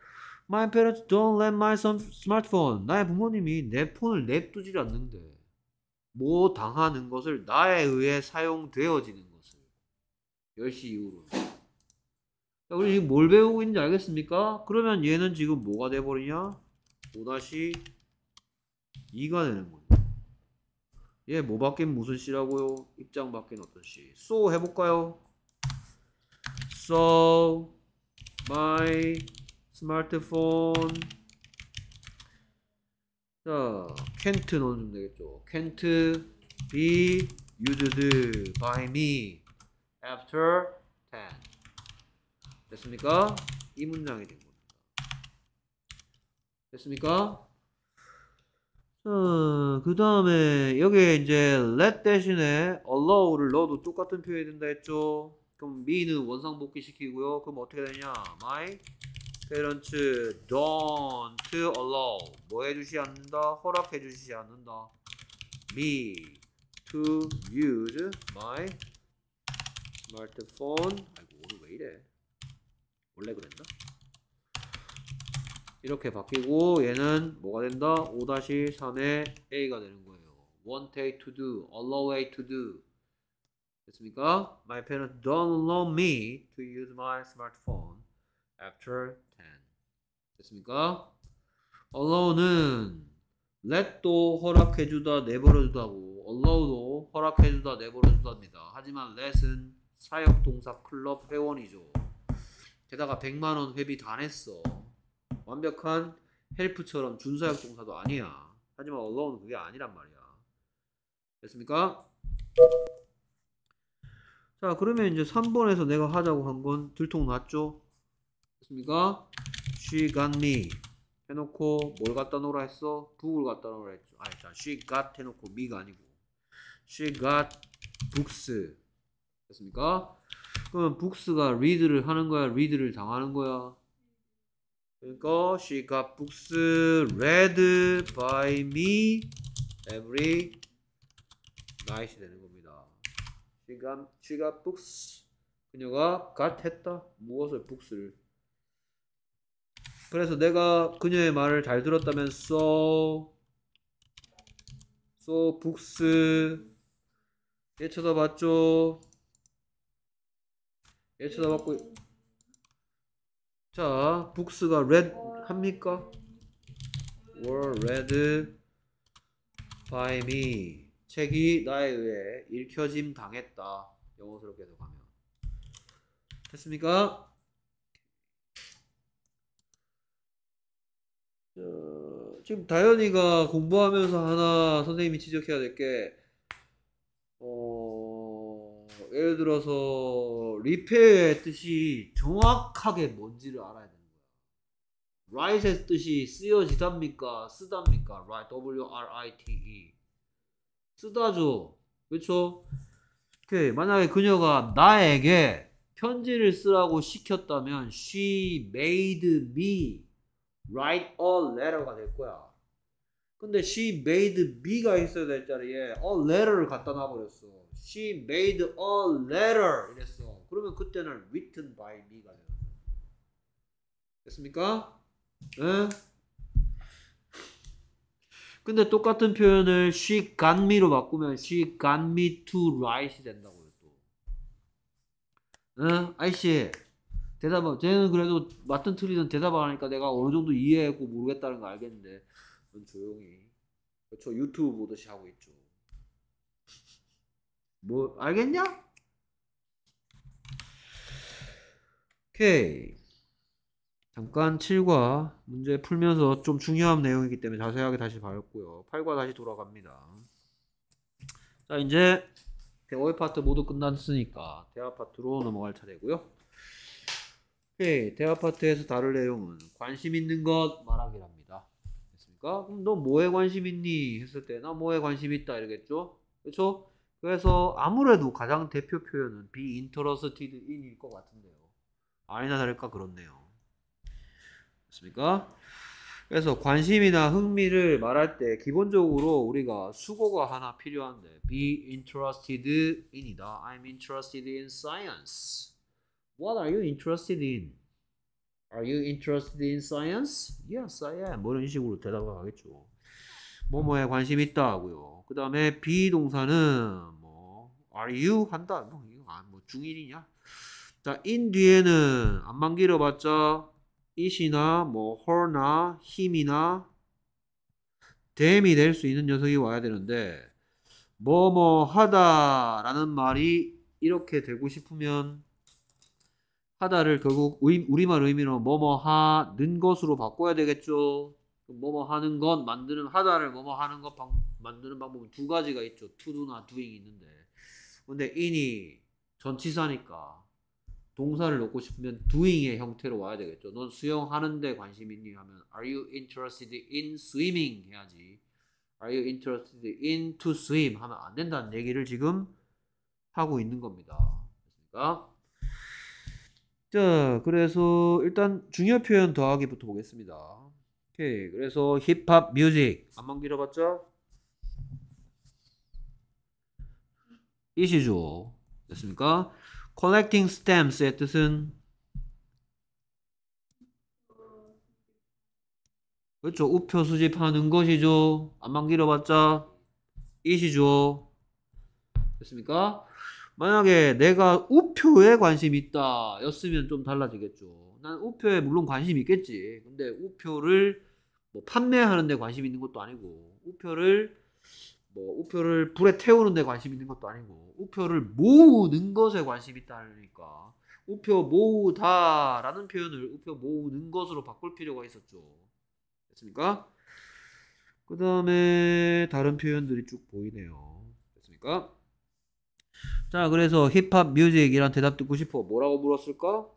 My parents don't let my son smartphone. 나의 부모님이 내 폰을 냅두질 않는데 뭐 당하는 것을 나에 의해 사용되어지는 것을 10시 이후로 우리 뭘 배우고 있는지 알겠습니까? 그러면 얘는 지금 뭐가 돼버리냐? 5-2가 되는 거예요. 얘뭐 바뀐 무슨 씨라고요? 입장 바뀐 어떤 씨. So 해볼까요? So my smartphone 자, can't 넣어주면 되겠죠. can't be used by me after 10 됐습니까? 이 문장이 된 겁니다. 됐습니까? 자, 그 다음에 여기에 이제 let 대신에 allow를 넣어도 똑같은 표현이 된다 했죠? 그럼 me는 원상복귀 시키고요. 그럼 어떻게 되냐? my parents don't allow 뭐 해주시지 않는다? 허락해주시지 않는다. me to use my smartphone 아이고 오늘 왜 이래 원래 그랬나? 이렇게 바뀌고 얘는 뭐가 된다? 5-3의 A가 되는 거예요. want A to do, allow A to do 됐습니까? My parents don't allow me to use my smartphone after 10 됐습니까? allow는 let도 허락해주다 내버려주다고 allow도 허락해주다 내버려주다입니다. 하지만 let은 사역동사 클럽 회원이죠. 게다가 100만원 회비 다 냈어. 완벽한 헬프처럼 준사역 동사도 아니야. 하지만 a 론은 그게 아니란 말이야. 됐습니까? 자 그러면 이제 3번에서 내가 하자고 한 건 들통났죠? 됐습니까? She got me 해놓고 뭘 갖다 놓으라 했어? 북을 갖다 놓으라 했죠. 아니 자 she got 해놓고 me가 아니고 she got books 됐습니까? 그러면 북스가 리드를 하는 거야? 리드를 당하는 거야? 그러니까 she got books read by me every night이 되는 겁니다. she got, she got books 그녀가 got 했다. 무엇을 book스를 그래서 내가 그녀의 말을 잘 들었다면 so so books 예 쳐다봤죠. 1초 예, 남았고 자 북스가 r e 합니까? were read by me 책이 나에 의해 읽혀짐 당했다 영어스럽게 도가면 됐습니까? 어, 지금 다현이가 공부하면서 하나 선생님이 지적해야 될게 예를 들어서 리페어의 뜻이 정확하게 뭔지를 알아야 되는 거야. r i g h 의 뜻이 쓰여지답니까? 쓰답니까? r i g h w-r-i-t-e 쓰다죠. 그렇 오케이. 만약에 그녀가 나에게 편지를 쓰라고 시켰다면 she made me write a letter가 될 거야. 근데 she made me가 있어야 될 자리에 a letter를 갖다 놔버렸어. She made a letter. 이랬어. 그러면 그때는 written by me가 되는 거야. 됐습니까? 응? 예? 근데 똑같은 표현을 she got me로 바꾸면 she got me to write 된다고요 또. 응? 예? 아이씨 대답 쟤는 그래도 맞든 틀리든 대답 안 하니까 내가 어느 정도 이해했고 모르겠다는 거 알겠는데 조용히 저 유튜브 보듯이 하고 있죠. 뭐 알겠냐? 오케이. 잠깐 7과 문제 풀면서 좀 중요한 내용이기 때문에 자세하게 다시 봤고요. 8과 다시 돌아갑니다. 자, 이제 대어의 파트 모두 끝났으니까 대화 파트로 넘어갈 차례고요. 오케이. 대화 파트에서 다룰 내용은 관심 있는 것 말하기랍니다. 됐습니까? 그럼 너 뭐에 관심 있니? 했을 때 나 뭐에 관심 있다 이러겠죠? 그렇죠? 그래서 아무래도 가장 대표 표현은 be interested in일 것 같은데요. 아니나 다를까 그렇네요. 맞습니까? 그래서 관심이나 흥미를 말할 때 기본적으로 우리가 수고가 하나 필요한데 be interested in이다. I'm interested in science. What are you interested in? Are you interested in science? Yes, I am. 뭐 이런 식으로 대답을 하겠죠. 뭐뭐에 관심 있다 하고요. 그 다음에 be 동사는 뭐 are you 한다. 뭐, 아, 뭐 중일이냐. 자, in 뒤에는 안만 길어봤자 it이나 뭐 her나 him이나 them이 될 수 있는 녀석이 와야 되는데 뭐 뭐 하다라는 말이 이렇게 되고 싶으면 하다를 결국 우리말 의미로 뭐 뭐 하는 것으로 바꿔야 되겠죠. 그 뭐뭐 하는 건 만드는 하다를 뭐뭐 하는 것 방, 만드는 방법은 두 가지가 있죠. t 두나 d 잉 i 있는데. 근데 i 이 전치사니까 동사를 놓고 싶으면 doing의 형태로 와야 되겠죠. 넌 수영하는데 관심 있니 하면 are you interested in swimming 해야지. are you interested in to swim 하면 안 된다는 얘기를 지금 하고 있는 겁니다. 그러니까 자, 그래서 일단 중요 표현 더하기부터 보겠습니다. 오케이. 그래서 힙합 뮤직 안만 길어봤죠? 이시죠. 됐습니까? collecting stamps의 뜻은 그렇죠. 우표 수집하는 것이죠. 안만 길어봤자 이시죠. 됐습니까? 만약에 내가 우표에 관심 있다 였으면 좀 달라지겠죠. 난 우표에 물론 관심이 있겠지. 근데 우표를 뭐 판매하는 데 관심 있는 것도 아니고 우표를 뭐 우표를 불에 태우는 데 관심 있는 것도 아니고 우표를 모으는 것에 관심 있다니까 우표 모으다라는 표현을 우표 모으는 것으로 바꿀 필요가 있었죠. 됐습니까? 그 다음에 다른 표현들이 쭉 보이네요. 됐습니까? 자 그래서 힙합 뮤직이란 대답 듣고 싶어 뭐라고 물었을까?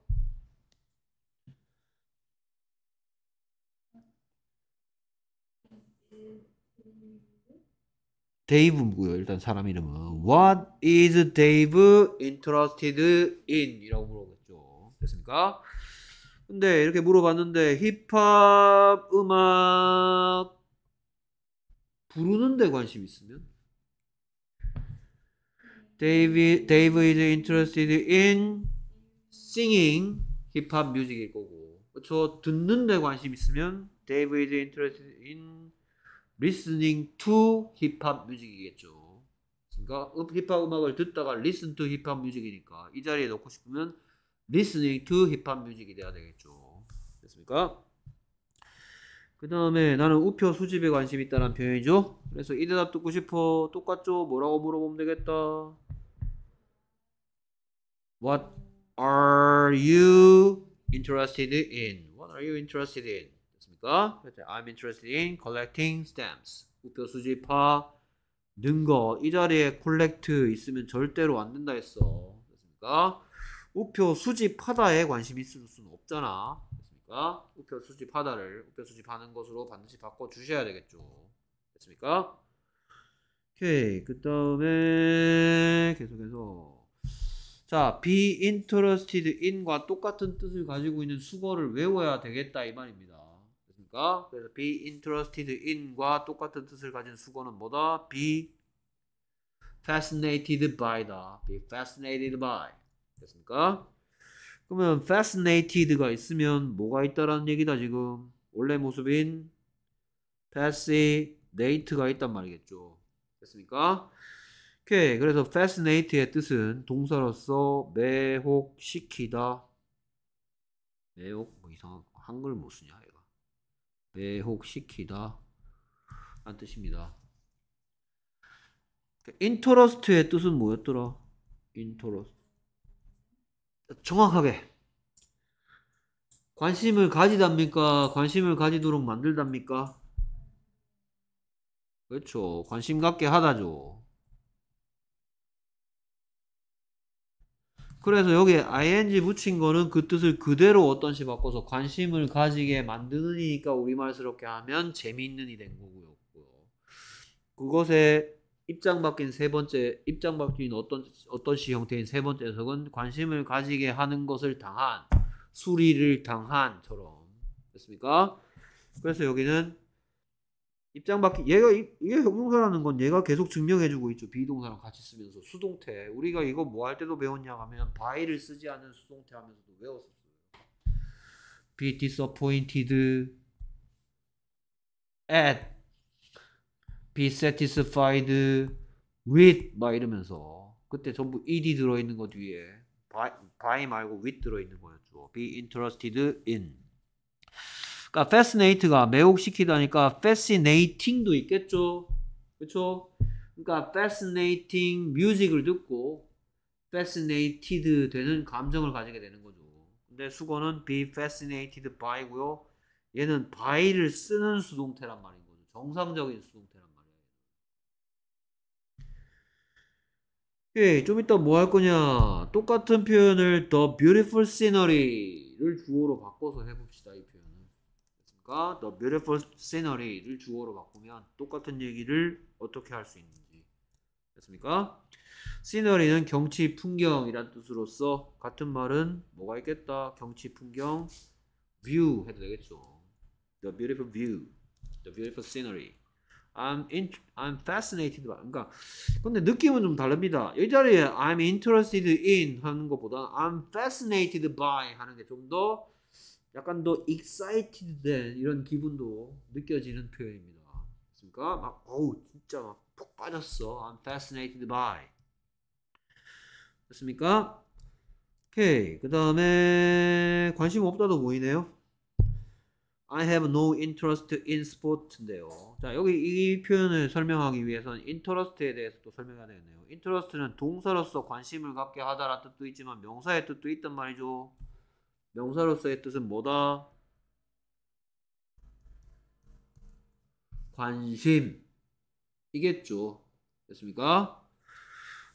데이브 뭐고요 일단 사람 이름은 What is Dave interested in? 이라고 물어보겠죠. 됐습니까? 근데 이렇게 물어봤는데 힙합 음악 부르는 데 관심 있으면 Dave, Dave is interested in singing 힙합 뮤직일 거고 저 듣는 데 관심 있으면 Dave is interested in listening to 힙합 뮤직이겠죠. 그러니까 힙합 음악을 듣다가 listen to 힙합 뮤직이니까 이 자리에 놓고 싶으면 listening to 힙합 뮤직이 돼야 되겠죠. 됐습니까? 그 다음에 나는 우표 수집에 관심 있다는 표현이죠. 그래서 이 대답 듣고 싶어. 똑같죠? 뭐라고 물어보면 되겠다. What are you interested in? What are you interested in? 그니까 그렇죠. I'm interested in collecting stamps. 우표 수집하 는거 이 자리에 collect 있으면 절대로 안 된다 했어. 그렇습니까? 우표 수집하다에 관심 있을 수는 없잖아. 됐습니까? 우표 수집하다를 우표 수집하는 것으로 반드시 바꿔 주셔야 되겠죠. 됐습니까? 오케이. 그 다음에 계속해서 자, be interested in과 똑같은 뜻을 가지고 있는 수거를 외워야 되겠다 이 말입니다. 되니까 그래서 be interested in과 똑같은 뜻을 가진 수거는 뭐다? be fascinated by다. be fascinated by 됐습니까? 그러면 fascinated가 있으면 뭐가 있다라는 얘기다 지금 원래 모습인 fascinate가 있단 말이겠죠. 됐습니까? 오케이 그래서 fascinate의 뜻은 동사로서 매혹시키다 매혹 뭐 이상한 한글 못 뭐 쓰냐 매혹시키다 안 뜻입니다. 그 인터러스트의 뜻은 뭐였더라? 인터러스트 정확하게 관심을 가지답니까? 관심을 가지도록 만들답니까? 그렇죠. 관심 갖게 하다죠. 그래서 여기 ing 붙인 거는 그 뜻을 그대로 어떤 시 바꿔서 관심을 가지게 만드는 이니까 우리말스럽게 하면 재미있는 이 된 거고요. 그것에 입장 바뀐 세 번째 입장 바뀐 어떤 어떤 시 형태인 세 번째 해석은 관심을 가지게 하는 것을 당한 수리를 당한처럼 됐습니까? 그래서 여기는 입장 바뀌 얘가 이게 형용사라는 건 얘가 계속 증명해주고 있죠 비동사랑 같이 쓰면서 수동태 우리가 이거 뭐 할 때도 배웠냐 하면 by를 쓰지 않은 수동태 하면서도 외웠었어요 be disappointed at be satisfied with 막 이러면서 그때 전부 e d 들어있는 거 뒤에 by, by 말고 with 들어있는 거였죠 be interested in 그러니까 fascinate가 매혹시키다니까 fascinating도 있겠죠. 그렇죠? 그러니까 fascinating music을 듣고 fascinated 되는 감정을 가지게 되는 거죠. 근데 수거는 be fascinated by고요. 얘는 by를 쓰는 수동태란 말인 거죠. 정상적인 수동태란 말이에요. 예, 좀 이따 뭐 할 거냐? 똑같은 표현을 the beautiful scenery를 주어로 바꿔서 해봅시다. 그러니까 the beautiful scenery를 주어로 바꾸면 똑같은 얘기를 어떻게 할 수 있는지 됐습니까? scenery는 경치 풍경이란 뜻으로서 같은 말은 뭐가 있겠다 경치 풍경 view 해도 되겠죠 the beautiful view the beautiful scenery I'm, in, I'm fascinated by 그러니까 근데 느낌은 좀 다릅니다 이 자리에 I'm interested in 하는 것보다 I'm fascinated by 하는 게 좀더 약간 더 익사이티드된 이런 기분도 느껴지는 표현입니다. 그러니까 막 어우 진짜 막 푹 빠졌어. I'm fascinated by. 됐습니까? 오케이. 그 다음에 관심 없다도 보이네요. I have no interest in sport인데요. 자 여기 이 표현을 설명하기 위해서는 interest에 대해서 또 설명해야 되겠네요. interest는 동사로서 관심을 갖게 하다라는 뜻도 있지만 명사의 뜻도 있단 말이죠. 명사로서의 뜻은 뭐다? 관심이겠죠. 됐습니까?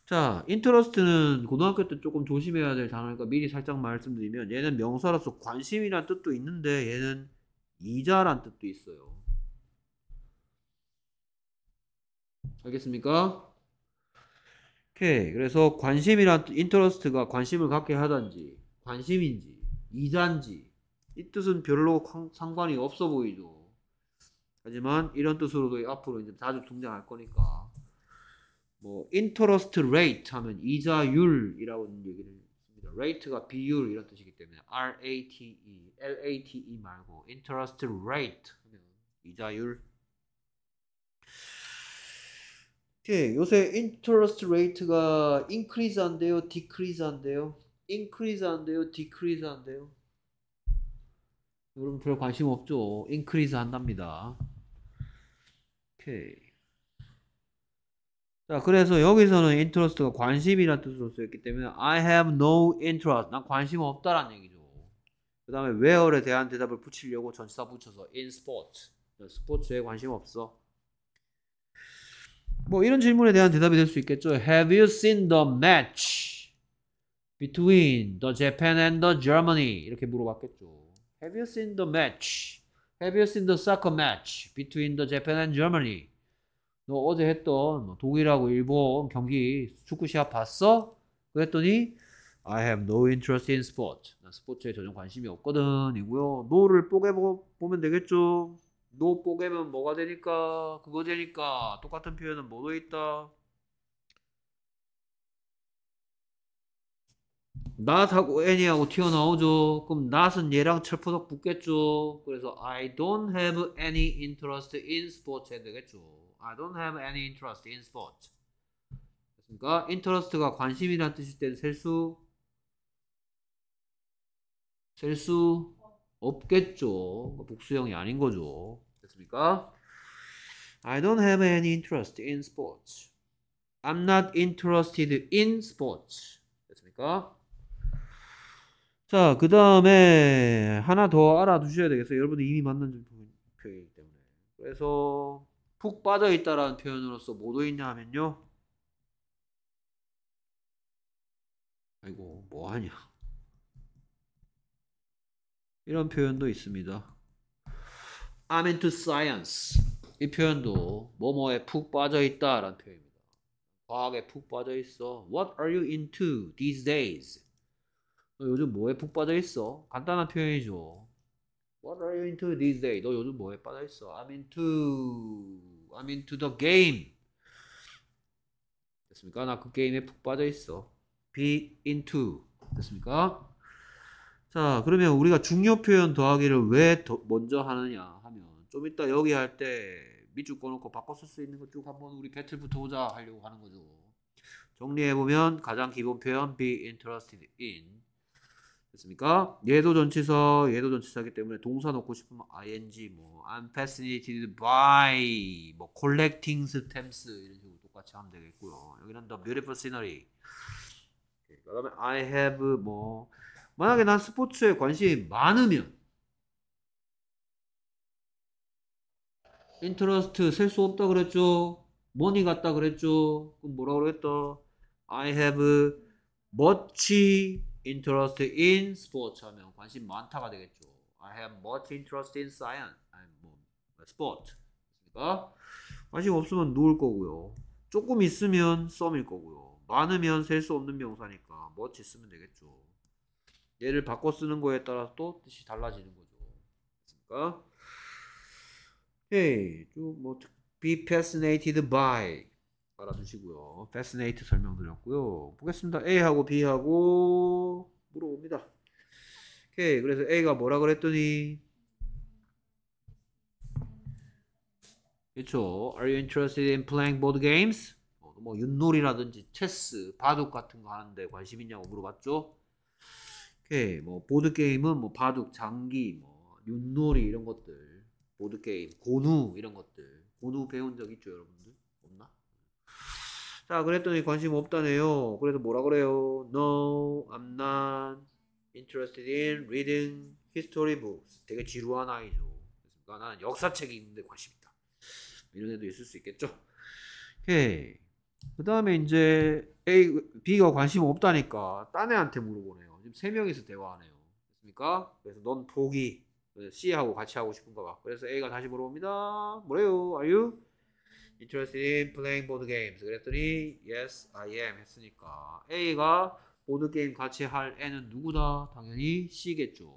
자, 인터러스트는 고등학교 때 조금 조심해야 될 단어니까 미리 살짝 말씀드리면 얘는 명사로서 관심이란 뜻도 있는데 얘는 이자란 뜻도 있어요. 알겠습니까? 오케이. 그래서 관심이란 인터러스트가 관심을 갖게 하단지 관심인지 이단지 이 뜻은 별로 상관이 없어 보이죠. 하지만 이런 뜻으로도 앞으로 이제 자주 등장할 거니까 뭐 interest rate 하면 이자율이라고 얘기를 합니다. rate가 비율 이런 뜻이기 때문에 r a t e l a t e 말고 interest rate 하면 이자율 오케이. 예, 요새 interest rate가 increase 한대요, decrease 한대요. increase 한대요? decrease 한대요? 여러분 별 관심 없죠? increase 한답니다. 오케이. 자, 그래서 여기서는 interest가 관심이라는 뜻으로 쓰였기 때문에 I have no interest. 난 관심 없다라는 얘기죠. 그 다음에 where에 대한 대답을 붙이려고 전치사 붙여서 in sport. 스포츠에 관심 없어. 뭐 이런 질문에 대한 대답이 될 수 있겠죠. Have you seen the match? between the Japan and the Germany 이렇게 물어봤겠죠. Have you seen the match? Have you seen the soccer match between the Japan and Germany? 너 어제 했던 독일하고 일본 경기 축구 시합 봤어? 그랬더니 I have no interest in sport. 난 스포츠에 전혀 관심이 없거든이고요. no를 뽀개 보면 되겠죠. no 뽀개면 뭐가 되니까 그거 되니까 똑같은 표현은 뭐로 있다. not하고 any하고 튀어나오죠. 그럼 not은 얘랑 철포덕 붙겠죠. 그래서 I don't have any interest in sports 해야 되겠죠. I don't have any interest in sports. 그러니까 interest가 관심이란 뜻일 때는 셀수 셀 수 없겠죠. 복수형이 아닌 거죠. 됐습니까? I don't have any interest in sports. I'm not interested in sports. 됐습니까? 자, 그 다음에 하나 더 알아두셔야 되겠어요. 여러분들 이미 만난 표현이기 때문에. 그래서 푹 빠져있다라는 표현으로서 뭐도 있냐 하면요. 아이고, 뭐하냐. 이런 표현도 있습니다. I'm into science. 이 표현도 뭐뭐에 푹 빠져있다라는 표현입니다. 과학에 푹 빠져있어. What are you into these days? 너 요즘 뭐에 푹 빠져 있어? 간단한 표현이죠. What are you into these days? 너 요즘 뭐에 빠져 있어? I'm into I'm into the game. 됐습니까? 나 그 게임에 푹 빠져 있어. be into 됐습니까? 자 그러면 우리가 중요 표현 더하기를 왜더 먼저 하느냐 하면 좀 이따 여기 할 때 밑줄 꺼놓고 바꿔 쓸 수 있는 것쭉 한번 우리 배틀부터 오자 하려고 하는 거죠 정리해보면 가장 기본 표현 be interested in 됐습니까? 얘도 전치사, 얘도 전치사기 때문에 동사 넣고 싶으면 ing, 뭐 I'm fascinated by, 뭐 collecting stamps 이런 식으로 똑같이 하면 되겠고요. 여기는 the beautiful scenery. 그다음에 I have 뭐 만약에 난 스포츠에 관심이 많으면 interest 셀 수 없다 그랬죠. money 같다 그랬죠. 그럼 뭐라 고 그랬다? I have much interest in sports 하면 관심 많다가 되겠죠. I have much interest in science. 아니 뭐, sport. 그러니까 관심 없으면 누울 거고요. 조금 있으면 s 일 거고요. 많으면 셀 수 없는 명사니까 much 있면 되겠죠. 얘를 바꿔 쓰는 거에 따라서 또 뜻이 달라지는 거죠. 그러니까 헤이 좀뭐 be fascinated by 알아두시고요. 패스네이트 설명드렸고요. 보겠습니다. A하고 B하고 물어봅니다. 오케이. 그래서 A가 뭐라 그랬더니 그쵸. Are you interested in playing board games? 어, 뭐 윷놀이라든지 체스, 바둑 같은 거 하는데 관심 있냐고 물어봤죠. 오케이. 뭐 보드 게임은 뭐 바둑, 장기, 뭐 윷놀이 이런 것들, 보드 게임, 고누 이런 것들. 고누 배운 적 있죠, 여러분? 자, 그랬더니 관심 없다네요. 그래서 뭐라 그래요? No, I'm not interested in reading history books. 되게 지루한 아이죠. 그렇습니까? 나는 역사책이 있는데 관심 있다. 이런 애도 있을 수 있겠죠. 그 다음에 이제 A, B가 관심 없다니까 딴 애한테 물어보네요. 지금 세 명이서 대화하네요. 그 됐습니까? 그래서 넌 포기. C하고 같이 하고 싶은가 봐. 그래서 A가 다시 물어봅니다. 뭐래요? Are you interested in playing board games. 그랬더니 yes, I am 했으니까 A가 보드 게임 같이 할 애는 누구다? 당연히 C겠죠.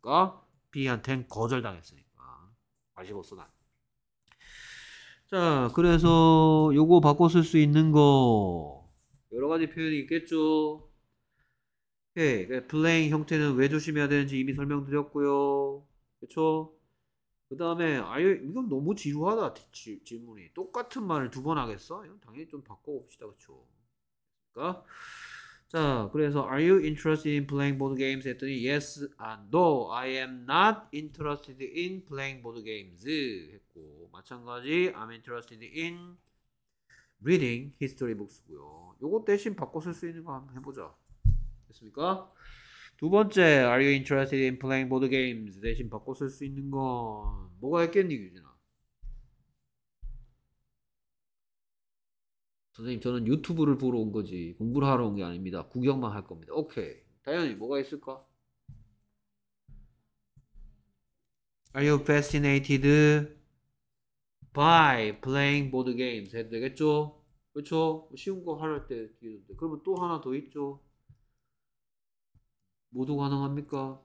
그러니까 B한텐 거절당했으니까 아쉽었어 난. 자, 그래서 요거 바꿔 쓸 수 있는 거 여러 가지 표현이 있겠죠. 예, 플레잉 그러니까 형태는 왜 조심해야 되는지 이미 설명드렸고요. 그렇죠? 그 다음에 아예 이건 너무 지루하다 지, 질문이 똑같은 말을 두 번 하겠어? 이건 당연히 좀 바꿔봅시다 그쵸 그러니까 자 그래서 Are you interested in playing board games? 했더니 Yes and No I am not interested in playing board games 했고 마찬가지 I'm interested in reading history books고요 요거 대신 바꿔 쓸 수 있는 거 한번 해보자 됐습니까? 두 번째, are you interested in playing board games? 대신 바꿔 쓸 수 있는 건 뭐가 있겠니, 규진아? 선생님, 저는 유튜브를 보러 온 거지 공부를 하러 온 게 아닙니다. 구경만 할 겁니다. 오케이. 당연히 뭐가 있을까? Are you fascinated by playing board games? 해도 되겠죠? 그렇죠? 쉬운 거 하러 때 그러면 또 하나 더 있죠? 모두 가능합니까?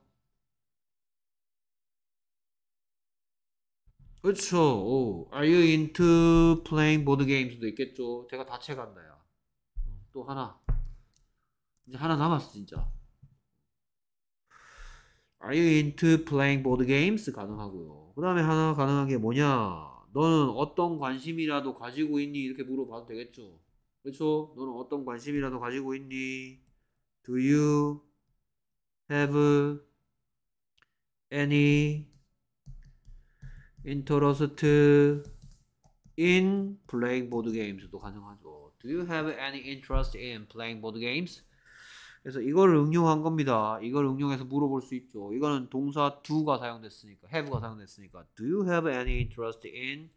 그쵸. 그렇죠. 오. Are you into playing board games도 있겠죠. 제가 다 채갔나요. 또 하나. 이제 하나 남았어, 진짜. Are you into playing board games? 가능하고요. 그 다음에 하나 가능한 게 뭐냐? 너는 어떤 관심이라도 가지고 있니? 이렇게 물어봐도 되겠죠. 그렇죠? 너는 어떤 관심이라도 가지고 있니? Do you have any interest in playing board games도 가능하죠. Do you have any interest in playing board games? 그래서 이걸 응용한 겁니다. 이걸 응용해서 물어볼 수 있죠. 이거는 동사 do가 사용됐으니까, have가 사용됐으니까 Do you have any interest in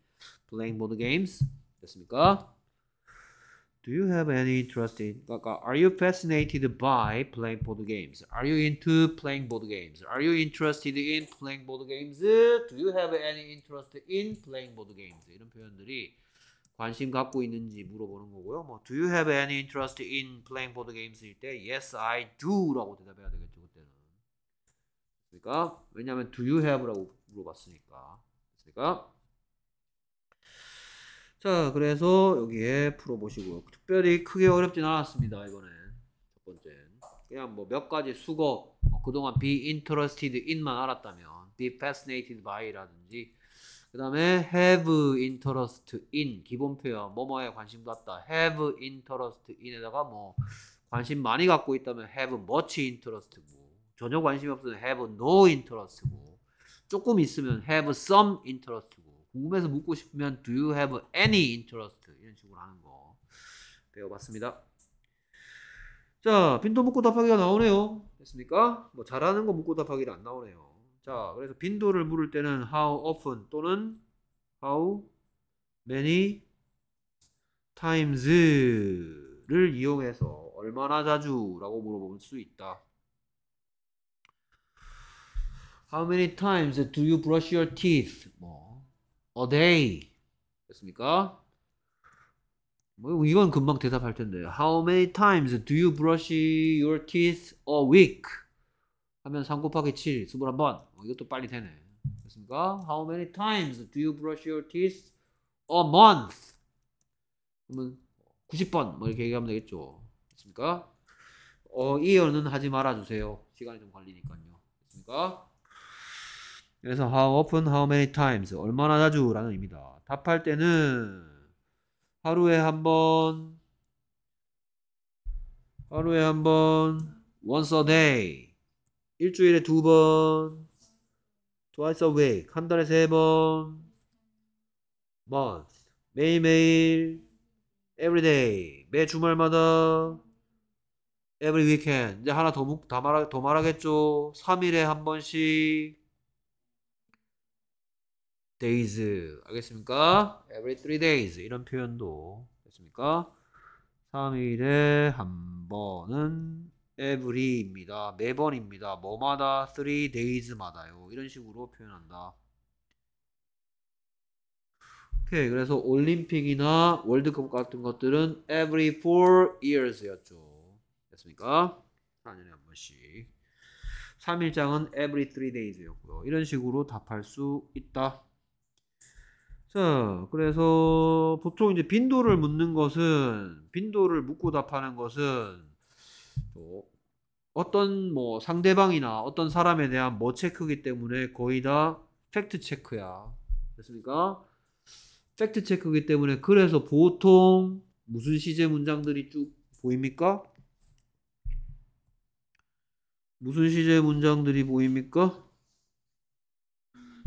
playing board games? 됐습니까? Do you have any interest in? 그러니까 uh, are you fascinated by playing board games? Are you into playing board games? Are you interested in playing board games? Do you have any interest in playing board games? 이런 표현들이 관심 갖고 있는지 물어보는 거고요. 뭐 Do you have any interest in playing board games일 때 Yes, I do라고 대답해야 되겠죠 그때는. 그러니까 왜냐하면 Do you have라고 물어봤으니까. 그러니까 자, 그래서 여기에 풀어보시고 특별히 크게 어렵진 않았습니다. 이번엔 첫 번째. 그냥 뭐 몇 가지 수거, 뭐 그동안 be interested in만 알았다면 be fascinated by라든지 그 다음에 have interest in 기본 표현 뭐뭐에 관심 갖다 have interest in에다가 뭐 관심 많이 갖고 있다면 have much interest고 전혀 관심이 없으면 have no interest고 조금 있으면 have some interest고 궁금해서 묻고 싶으면 Do you have any interest? 이런 식으로 하는 거 배워봤습니다. 자, 빈도 묻고 답하기가 나오네요. 됐습니까? 뭐 잘하는 거 묻고 답하기는 안 나오네요. 자, 그래서 빈도를 물을 때는 how often 또는 how many times를 이용해서 얼마나 자주라고 물어볼 수 있다. How many times do you brush your teeth? 뭐 a day. 됐습니까? 뭐 이건 금방 대답할 텐데. How many times do you brush your teeth a week? 하면 3 곱하기 7, 21번. 어, 이것도 빨리 되네. 됐습니까? How many times do you brush your teeth a month? 그러면 90번 뭐 이렇게 얘기하면 되겠죠. 됐습니까? 어, 이어는 하지 말아주세요. 시간이 좀 걸리니까요. 됐습니까? 그래서 how often, how many times 얼마나 자주 라는 의미다. 답할 때는 하루에 한 번, 하루에 한 번, once a day, 일주일에 두 번, twice a week, 한 달에 세 번, month, 매일매일, every day, 매 주말마다, every weekend, 이제 하나 더, 더, 말하, 더 말하겠죠. 3일에 한 번씩, days 알겠습니까? every three days 이런 표현도 됐습니까? 3일에 한 번은 every입니다. 매번입니다. 뭐마다 three days마다요. 이런 식으로 표현한다. 오케이 그래서 올림픽이나 월드컵 같은 것들은 every four years였죠. 됐습니까? 4년에 한 번씩. 3일장은 every three days였고요. 이런 식으로 답할 수 있다. 자, 그래서 보통 이제 빈도를 묻는 것은 빈도를 묻고 답하는 것은 어떤 뭐 상대방이나 어떤 사람에 대한 뭐 체크기 때문에 거의 다 팩트 체크야. 됐습니까? 팩트 체크기 때문에 그래서 보통 무슨 시제 문장들이 쭉 보입니까? 무슨 시제 문장들이 보입니까?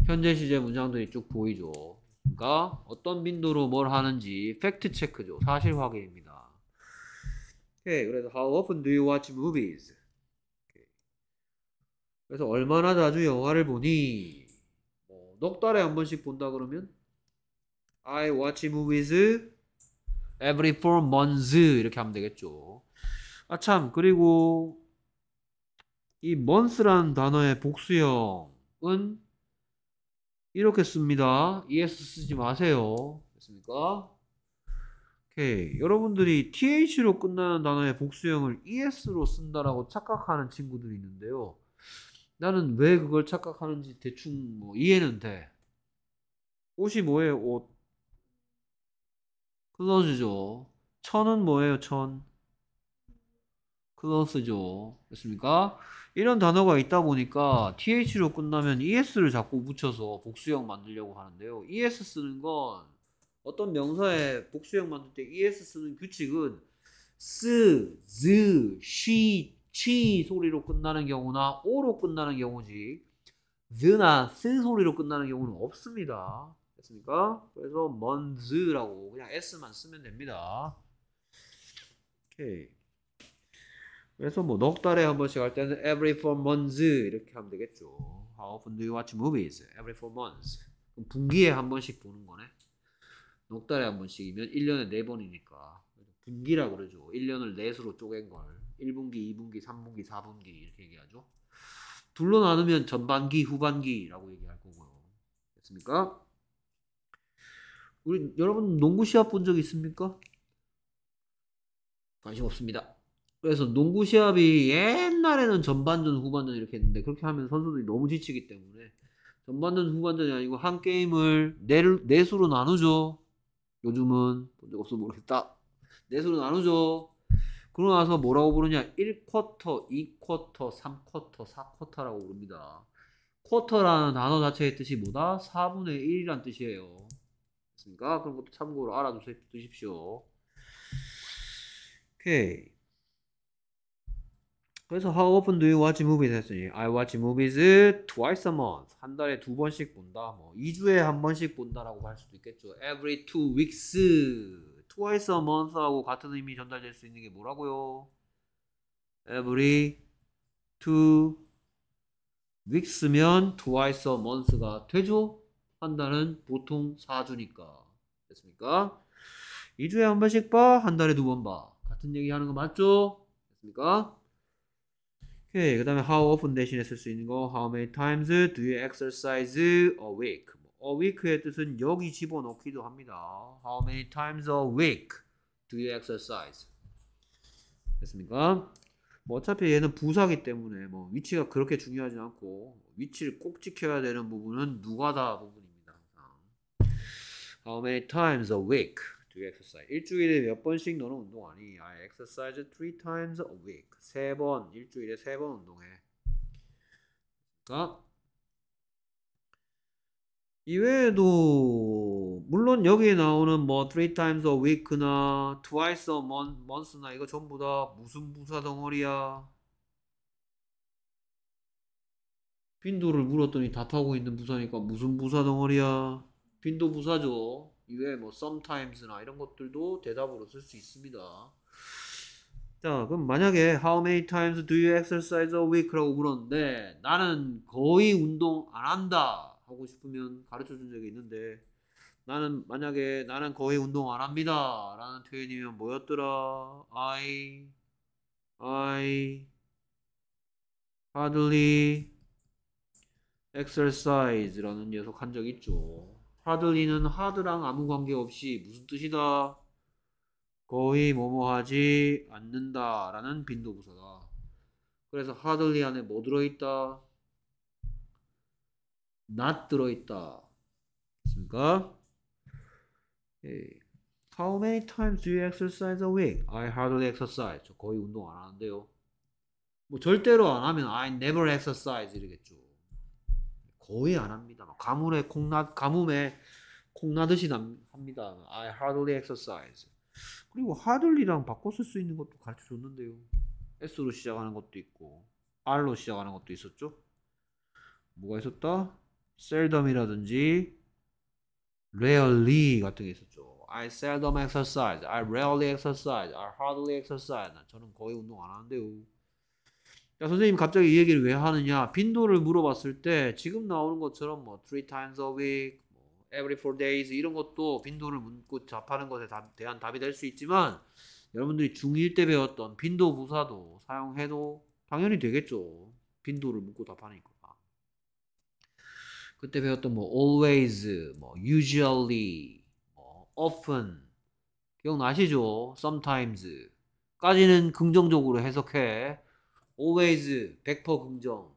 현재 시제 문장들이 쭉 보이죠. 가 어떤 빈도로 뭘 하는지 팩트 체크죠. 사실 확인입니다. 오케이. 그래서 how often do you watch movies? 그래서 얼마나 자주 영화를 보니? 뭐, 넉 달에 한 번씩 본다 그러면 I watch movies every four months 이렇게 하면 되겠죠. 아참 그리고 이 month라는 단어의 복수형은 이렇게 씁니다. ES 쓰지 마세요. 됐습니까? 오케이. 여러분들이 TH로 끝나는 단어의 복수형을 ES로 쓴다라고 착각하는 친구들이 있는데요. 나는 왜 그걸 착각하는지 대충 뭐 이해는 돼. 옷이 뭐예요? 옷. 클러즈죠. 천은 뭐예요? 천. 클러스죠. 됐습니까? 이런 단어가 있다 보니까 th로 끝나면 es를 자꾸 붙여서 복수형 만들려고 하는데요. es 쓰는 건 어떤 명사에 복수형 만들 때 es 쓰는 규칙은 스, 즈, 시, 치 소리로 끝나는 경우나 오로 끝나는 경우지 z나 s 소리로 끝나는 경우는 없습니다. 됐습니까? 그래서 먼즈라고 그냥 s만 쓰면 됩니다. 오케이. 그래서 뭐 넉 달에 한 번씩 할 때는 every four months 이렇게 하면 되겠죠. How often do you watch movies? Every four months. 그럼 분기에 한 번씩 보는 거네. 넉 달에 한 번씩이면 1년에 4번이니까 분기라고 그러죠. 1년을 4수로 쪼갠 걸 1분기, 2분기, 3분기, 4분기 이렇게 얘기하죠. 둘로 나누면 전반기, 후반기라고 얘기할 거고요. 됐습니까? 우리 여러분 농구 시합 본 적 있습니까? 관심 없습니다. 그래서 농구 시합이 옛날에는 전반전 후반전 이렇게 했는데 그렇게 하면 선수들이 너무 지치기 때문에 전반전 후반전이 아니고 한 게임을 네, 수로 나누죠. 요즘은 본 적 없어 모르겠다. 네수로 나누죠. 그러고 나서 뭐라고 부르냐? 1쿼터, 2쿼터, 3쿼터, 4쿼터라고 부릅니다. 쿼터라는 단어 자체의 뜻이 뭐다? 4분의 1이란 뜻이에요. 됐습니까? 그런 것도 참고로 알아두십시오. 오케이. 그래서 how often do you watch movies 했더니 I watch movies twice a month 한 달에 두 번씩 본다 뭐 2주에 한 번씩 본다라고 할 수도 있겠죠 every two weeks twice a month하고 같은 의미 전달될 수 있는 게 뭐라고요 every two weeks면 twice a month가 되죠 한 달은 보통 4주니까 됐습니까 2주에 한 번씩 봐한 달에 두 번봐 같은 얘기 하는 거 맞죠 됐습니까 오케이. 그 다음에 how often 대신에 쓸 수 있는 거 how many times do you exercise a week? a week의 뜻은 여기 집어넣기도 합니다. How many times a week do you exercise? 됐습니까? 뭐 어차피 얘는 부사기 때문에 뭐 위치가 그렇게 중요하지 않고 위치를 꼭 지켜야 되는 부분은 누가 다 부분입니다. How many times a week? do e x e r c 일주일에 몇 번씩 너는 운동하니? I 아, exercise three times a week. 세 번, 일주일에 세 번 운동해. 그러니까 이외에도 물론 여기에 나오는 뭐 three times a week나 twice a month, month나 이거 전부 다 무슨 부사 덩어리야? 빈도를 물었더니 다타고 있는 부사니까 무슨 부사 덩어리야? 빈도 부사죠. 이외에 뭐 sometimes나 이런 것들도 대답으로 쓸 수 있습니다. 자, 그럼 만약에 how many times do you exercise a week라고 물었는데 나는 거의 운동 안 한다 하고 싶으면 가르쳐 준 적이 있는데 나는 만약에 나는 거의 운동 안 합니다 라는 표현이면 뭐였더라? I I hardly exercise라는 녀석 한적 있죠. 하들리는 하드랑 아무 관계없이 무슨 뜻이다? 거의 뭐 뭐하지 않는다 라는 빈도부사다. 그래서 하들리 안에 뭐 들어있다? not 들어있다. 맞습니까? 예. How many times do you exercise a week? I hardly exercise. 저 거의 운동 안 하는데요. 뭐 절대로 안 하면 I never exercise 이러겠죠. 거의 안 합니다. 가뭄에 콩나 가뭄에 콩나듯이 합니다. I hardly exercise. 그리고 hardly랑 바꿔 쓸 수 있는 것도 가르쳐 줬는데요. S로 시작하는 것도 있고 R로 시작하는 것도 있었죠. 뭐가 있었다? seldom이라든지 rarely 같은 게 있었죠. I seldom exercise. I rarely exercise. I hardly exercise. 저는 거의 운동 안 하는데요. 야, 선생님 갑자기 이 얘기를 왜 하느냐? 빈도를 물어봤을 때 지금 나오는 것처럼 뭐 three times a week, 뭐 every four days 이런 것도 빈도를 묻고 답하는 것에 대한 답이 될 수 있지만 여러분들이 중1 때 배웠던 빈도 부사도 사용해도 당연히 되겠죠. 빈도를 묻고 답하니까. 그때 배웠던 뭐 always, 뭐 usually, 뭐 often 기억나시죠? sometimes 까지는 긍정적으로 해석해 always 100% 긍정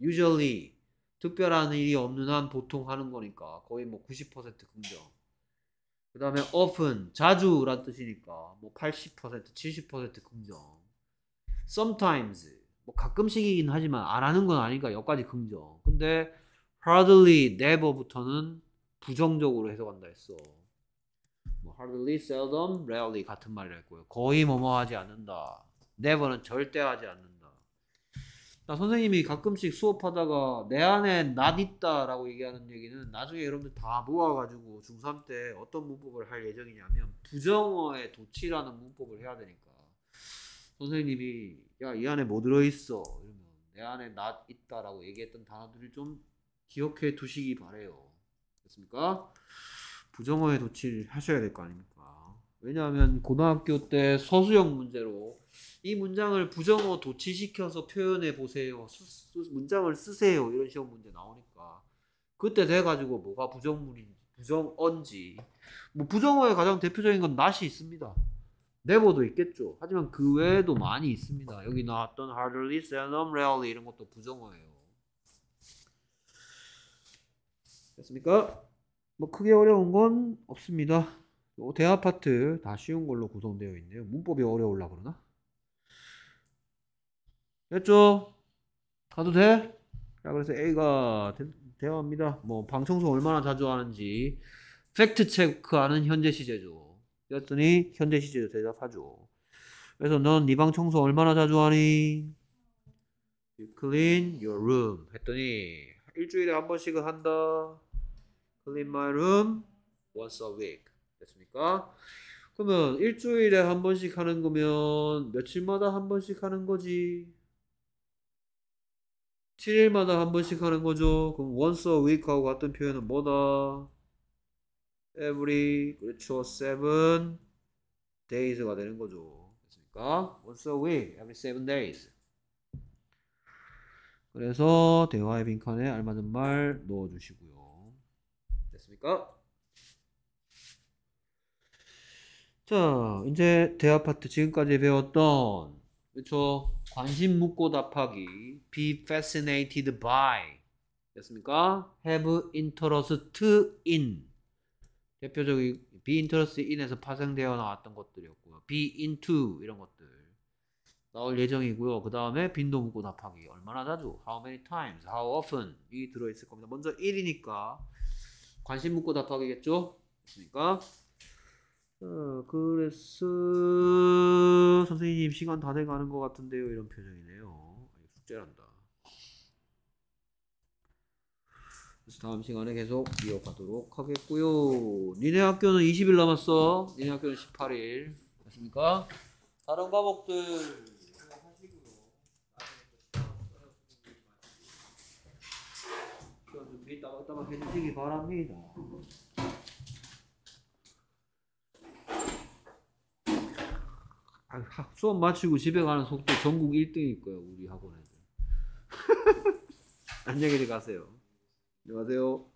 usually 특별한 일이 없는 한 보통 하는 거니까 거의 뭐 90% 긍정 그 다음에 often 자주 란 뜻이니까 뭐80% 70% 긍정 sometimes 뭐 가끔씩이긴 하지만 안 하는 건 아니니까 여기까지 긍정 근데 hardly never부터는 부정적으로 해석한다 했어 뭐 hardly seldom rarely 같은 말을 했고요 거의 뭐 뭐 하지 않는다 never는 절대 하지 않는다 나 선생님이 가끔씩 수업하다가 내 안에 낫 있다라고 얘기하는 얘기는 나중에 여러분들 다 모아가지고 중3 때 어떤 문법을 할 예정이냐면 부정어의 도치라는 문법을 해야 되니까 선생님이 야 이 안에 뭐 들어있어 이러면 내 안에 낫 있다라고 얘기했던 단어들을 좀 기억해 두시기 바래요 됐습니까? 부정어의 도치를 하셔야 될 거 아닙니까? 왜냐하면 고등학교 때 서수형 문제로 이 문장을 부정어 도치시켜서 표현해 보세요. 수, 수, 문장을 쓰세요. 이런 시험 문제 나오니까 그때 돼가지고 뭐가 부정문인지 부정언지 뭐 부정어의 가장 대표적인 건 not이 있습니다. 네버도 있겠죠. 하지만 그 외에도 많이 있습니다. 여기 나왔던 hardly, seldom, rarely 이런 것도 부정어예요. 됐습니까? 뭐 크게 어려운 건 없습니다. 대화 파트 다 쉬운 걸로 구성되어 있네요. 문법이 어려울라 그러나? 됐죠? 가도 돼? 자, 그래서 A가 대, 화합니다뭐 방청소 얼마나 자주 하는지 팩트 체크하는 현재 시제죠. 그랬더니 현재 시제로 대답하죠. 그래서 넌 네 방 청소 얼마나 자주 하니? You clean your room 했더니 일주일에 한 번씩은 한다. Clean my room once a week. 됐습니까? 그러면 일주일에 한 번씩 하는 거면 며칠마다 한 번씩 하는 거지. 7일마다 한 번씩 하는 거죠. 그럼 once a week 하고 같은 표현은 뭐다? every 그렇죠. seven days가 되는 거죠. 됐습니까? once a week, every seven days. 그래서 대화의 빈칸에 알맞은 말 넣어주시고요. 됐습니까? 자, 이제 대화 파트 지금까지 배웠던 그렇죠? 관심 묻고 답하기 be fascinated by 됐습니까? have interest in 대표적인 be interested in에서 파생되어 나왔던 것들이었고요 be into 이런 것들 나올 예정이고요 그 다음에 빈도 묻고 답하기 얼마나 자주 how many times, how often 이 들어있을 겁니다 먼저 1이니까 관심 묻고 답하기겠죠? 그러니까 어, 그래서 선생님 시간 다 돼가는 것 같은데요 이런 표정이네요 숙제란다 그래서 다음 시간에 계속 이어가도록 하겠고요 니네 학교는 20일 남았어 니네 학교는 18일 맞습니까? 다른 과목들 따박따박 해주시기 바랍니다 아, 수업 마치고 집에 가는 속도 전국 1등일 거야 우리 학원 애들. 안녕히 가세요. 안녕하세요.